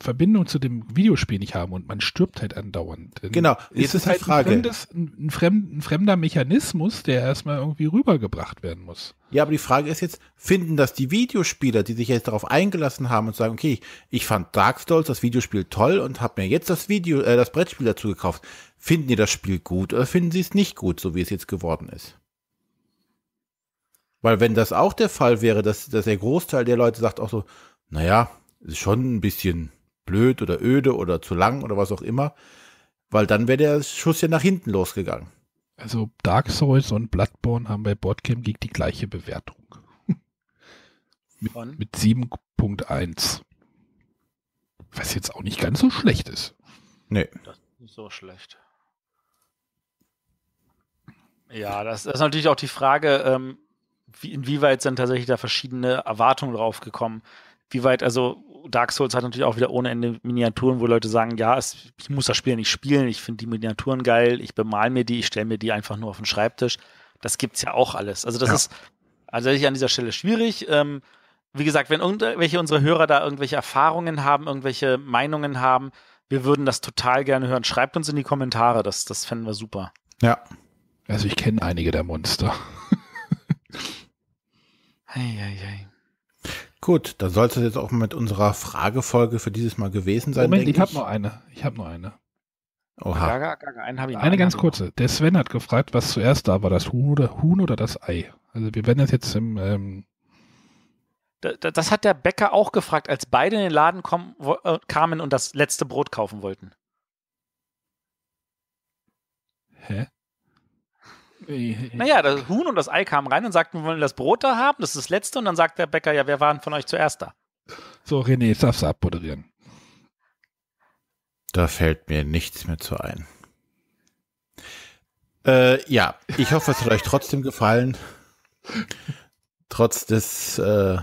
Verbindung zu dem Videospiel nicht haben und man stirbt halt andauernd. Dann genau, jetzt ist es halt die Frage. Ein, fremdes, ein, fremd, ein, fremder Mechanismus, der erstmal irgendwie rübergebracht werden muss. Ja, aber die Frage ist jetzt, finden das die Videospieler, die sich jetzt darauf eingelassen haben und sagen, okay, ich, fand Dark Souls, das Videospiel toll und habe mir jetzt das Video, äh, das Brettspiel dazu gekauft. Finden die das Spiel gut oder finden sie es nicht gut, so wie es jetzt geworden ist? Weil wenn das auch der Fall wäre, dass, dass der Großteil der Leute sagt auch so, naja, ist schon ein bisschen blöd oder öde oder zu lang oder was auch immer, weil dann wäre der Schuss ja nach hinten losgegangen. Also Dark Souls und Bloodborne haben bei Boardgame Geek die gleiche Bewertung. mit, mit 7.1. Was jetzt auch nicht ganz so schlecht ist. Nee. Das ist nicht so schlecht. Ja, das, das ist natürlich auch die Frage, ähm, wie, inwieweit sind tatsächlich da verschiedene Erwartungen drauf gekommen. Wie weit, also Dark Souls hat natürlich auch wieder ohne Ende Miniaturen, wo Leute sagen, ja, es, ich muss das Spiel nicht spielen, ich finde die Miniaturen geil, ich bemal mir die, ich stelle mir die einfach nur auf den Schreibtisch. Das gibt's ja auch alles. Also das ja. ist also tatsächlich an dieser Stelle schwierig. Ähm, wie gesagt, wenn irgendwelche unserer Hörer da irgendwelche Erfahrungen haben, irgendwelche Meinungen haben, wir würden das total gerne hören. Schreibt uns in die Kommentare, das, das fänden wir super. Ja. Also ich kenne einige der Monster. Ei, ei, ei. Gut, dann soll es jetzt auch mit unserer Fragefolge für dieses Mal gewesen sein. Moment, ich, ich. habe noch eine. Ich habe nur eine. Oha. Gaga, Gaga, einen ich eine ganz kurze. Der Sven hat gefragt, was zuerst da war, das Huhn oder, Huhn oder das Ei. Also wir werden das jetzt im... Ähm das, hat der Bäcker auch gefragt, als beide in den Laden kommen, äh, kamen und das letzte Brot kaufen wollten. Hä? Naja, das Huhn und das Ei kamen rein und sagten, wir wollen das Brot da haben, das ist das letzte. Und dann sagt der Bäcker, ja, wer waren von euch zuerst da? So, René, darfst du abmoderieren. Da fällt mir nichts mehr zu ein. Äh, ja, ich hoffe, es hat euch trotzdem gefallen. Trotz des äh,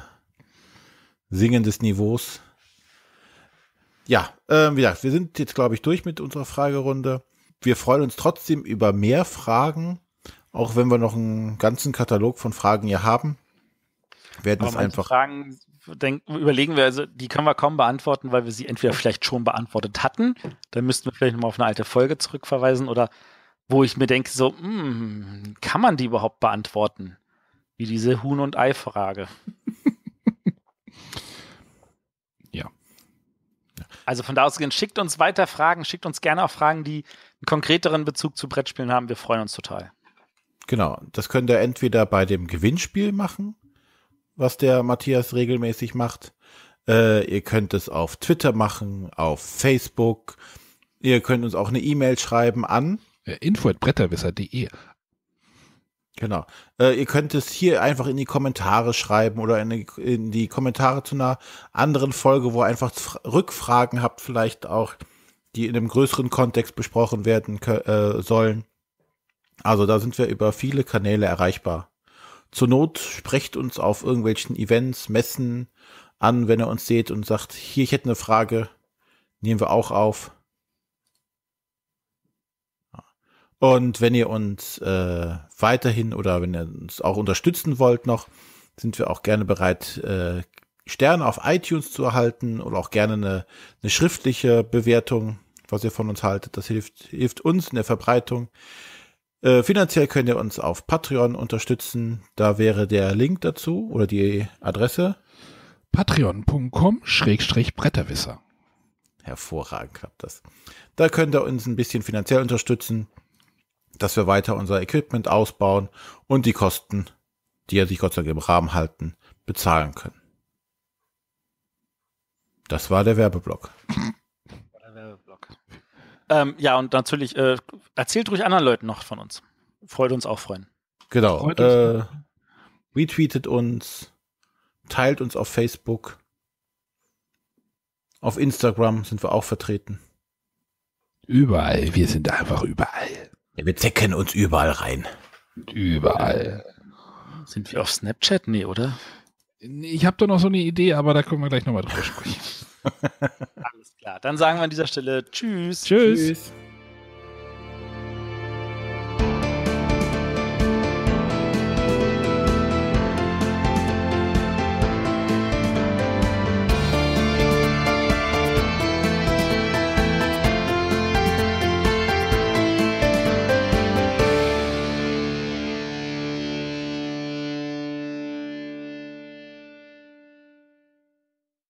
Singen des Niveaus. Ja, äh, wie gesagt, wir sind jetzt, glaube ich, durch mit unserer Fragerunde. Wir freuen uns trotzdem über mehr Fragen. Auch wenn wir noch einen ganzen Katalog von Fragen hier haben, werden es einfach. Fragen denken, überlegen wir, also die können wir kaum beantworten, weil wir sie entweder vielleicht schon beantwortet hatten, dann müssten wir vielleicht nochmal auf eine alte Folge zurückverweisen oder wo ich mir denke, so, mh, hm, kann man die überhaupt beantworten? Wie diese Huhn- und Ei-Frage. ja. Also von da aus gehen, schickt uns weiter Fragen, schickt uns gerne auch Fragen, die einen konkreteren Bezug zu Brettspielen haben. Wir freuen uns total. Genau, das könnt ihr entweder bei dem Gewinnspiel machen, was der Matthias regelmäßig macht. Äh, ihr könnt es auf Twitter machen, auf Facebook. Ihr könnt uns auch eine E-Mail schreiben an äh, info@bretterwisser.de. Genau. Äh, ihr könnt es hier einfach in die Kommentare schreiben oder in die, in die Kommentare zu einer anderen Folge, wo ihr einfach Rückfragen habt, vielleicht auch, die in einem größeren Kontext besprochen werden äh, sollen. Also da sind wir über viele Kanäle erreichbar. Zur Not sprecht uns auf irgendwelchen Events, Messen an, wenn ihr uns seht und sagt, hier, ich hätte eine Frage, nehmen wir auch auf. Und wenn ihr uns äh, weiterhin oder wenn ihr uns auch unterstützen wollt noch, sind wir auch gerne bereit, äh, Sterne auf iTunes zu erhalten oder auch gerne eine, eine schriftliche Bewertung, was ihr von uns haltet. Das hilft, hilft uns in der Verbreitung äh, finanziell könnt ihr uns auf Patreon unterstützen. Da wäre der Link dazu oder die Adresse. Patreon.com-Bretterwisser. Hervorragend klappt das. Da könnt ihr uns ein bisschen finanziell unterstützen, dass wir weiter unser Equipment ausbauen und die Kosten, die ja sich Gott sei Dank im Rahmen halten, bezahlen können. Das war der Werbeblock. Ähm, ja, und natürlich äh, erzählt ruhig anderen Leuten noch von uns. Freut uns auch freuen. Genau. Uns. Äh, retweetet uns, teilt uns auf Facebook. Auf Instagram sind wir auch vertreten. Überall, wir sind einfach überall. Ja, wir zecken uns überall rein. Überall. Sind wir auf Snapchat? Nee, oder? Ich habe da noch so eine Idee, aber da können wir gleich nochmal drüber sprechen. Alles klar. Dann sagen wir an dieser Stelle Tschüss. Tschüss. tschüss.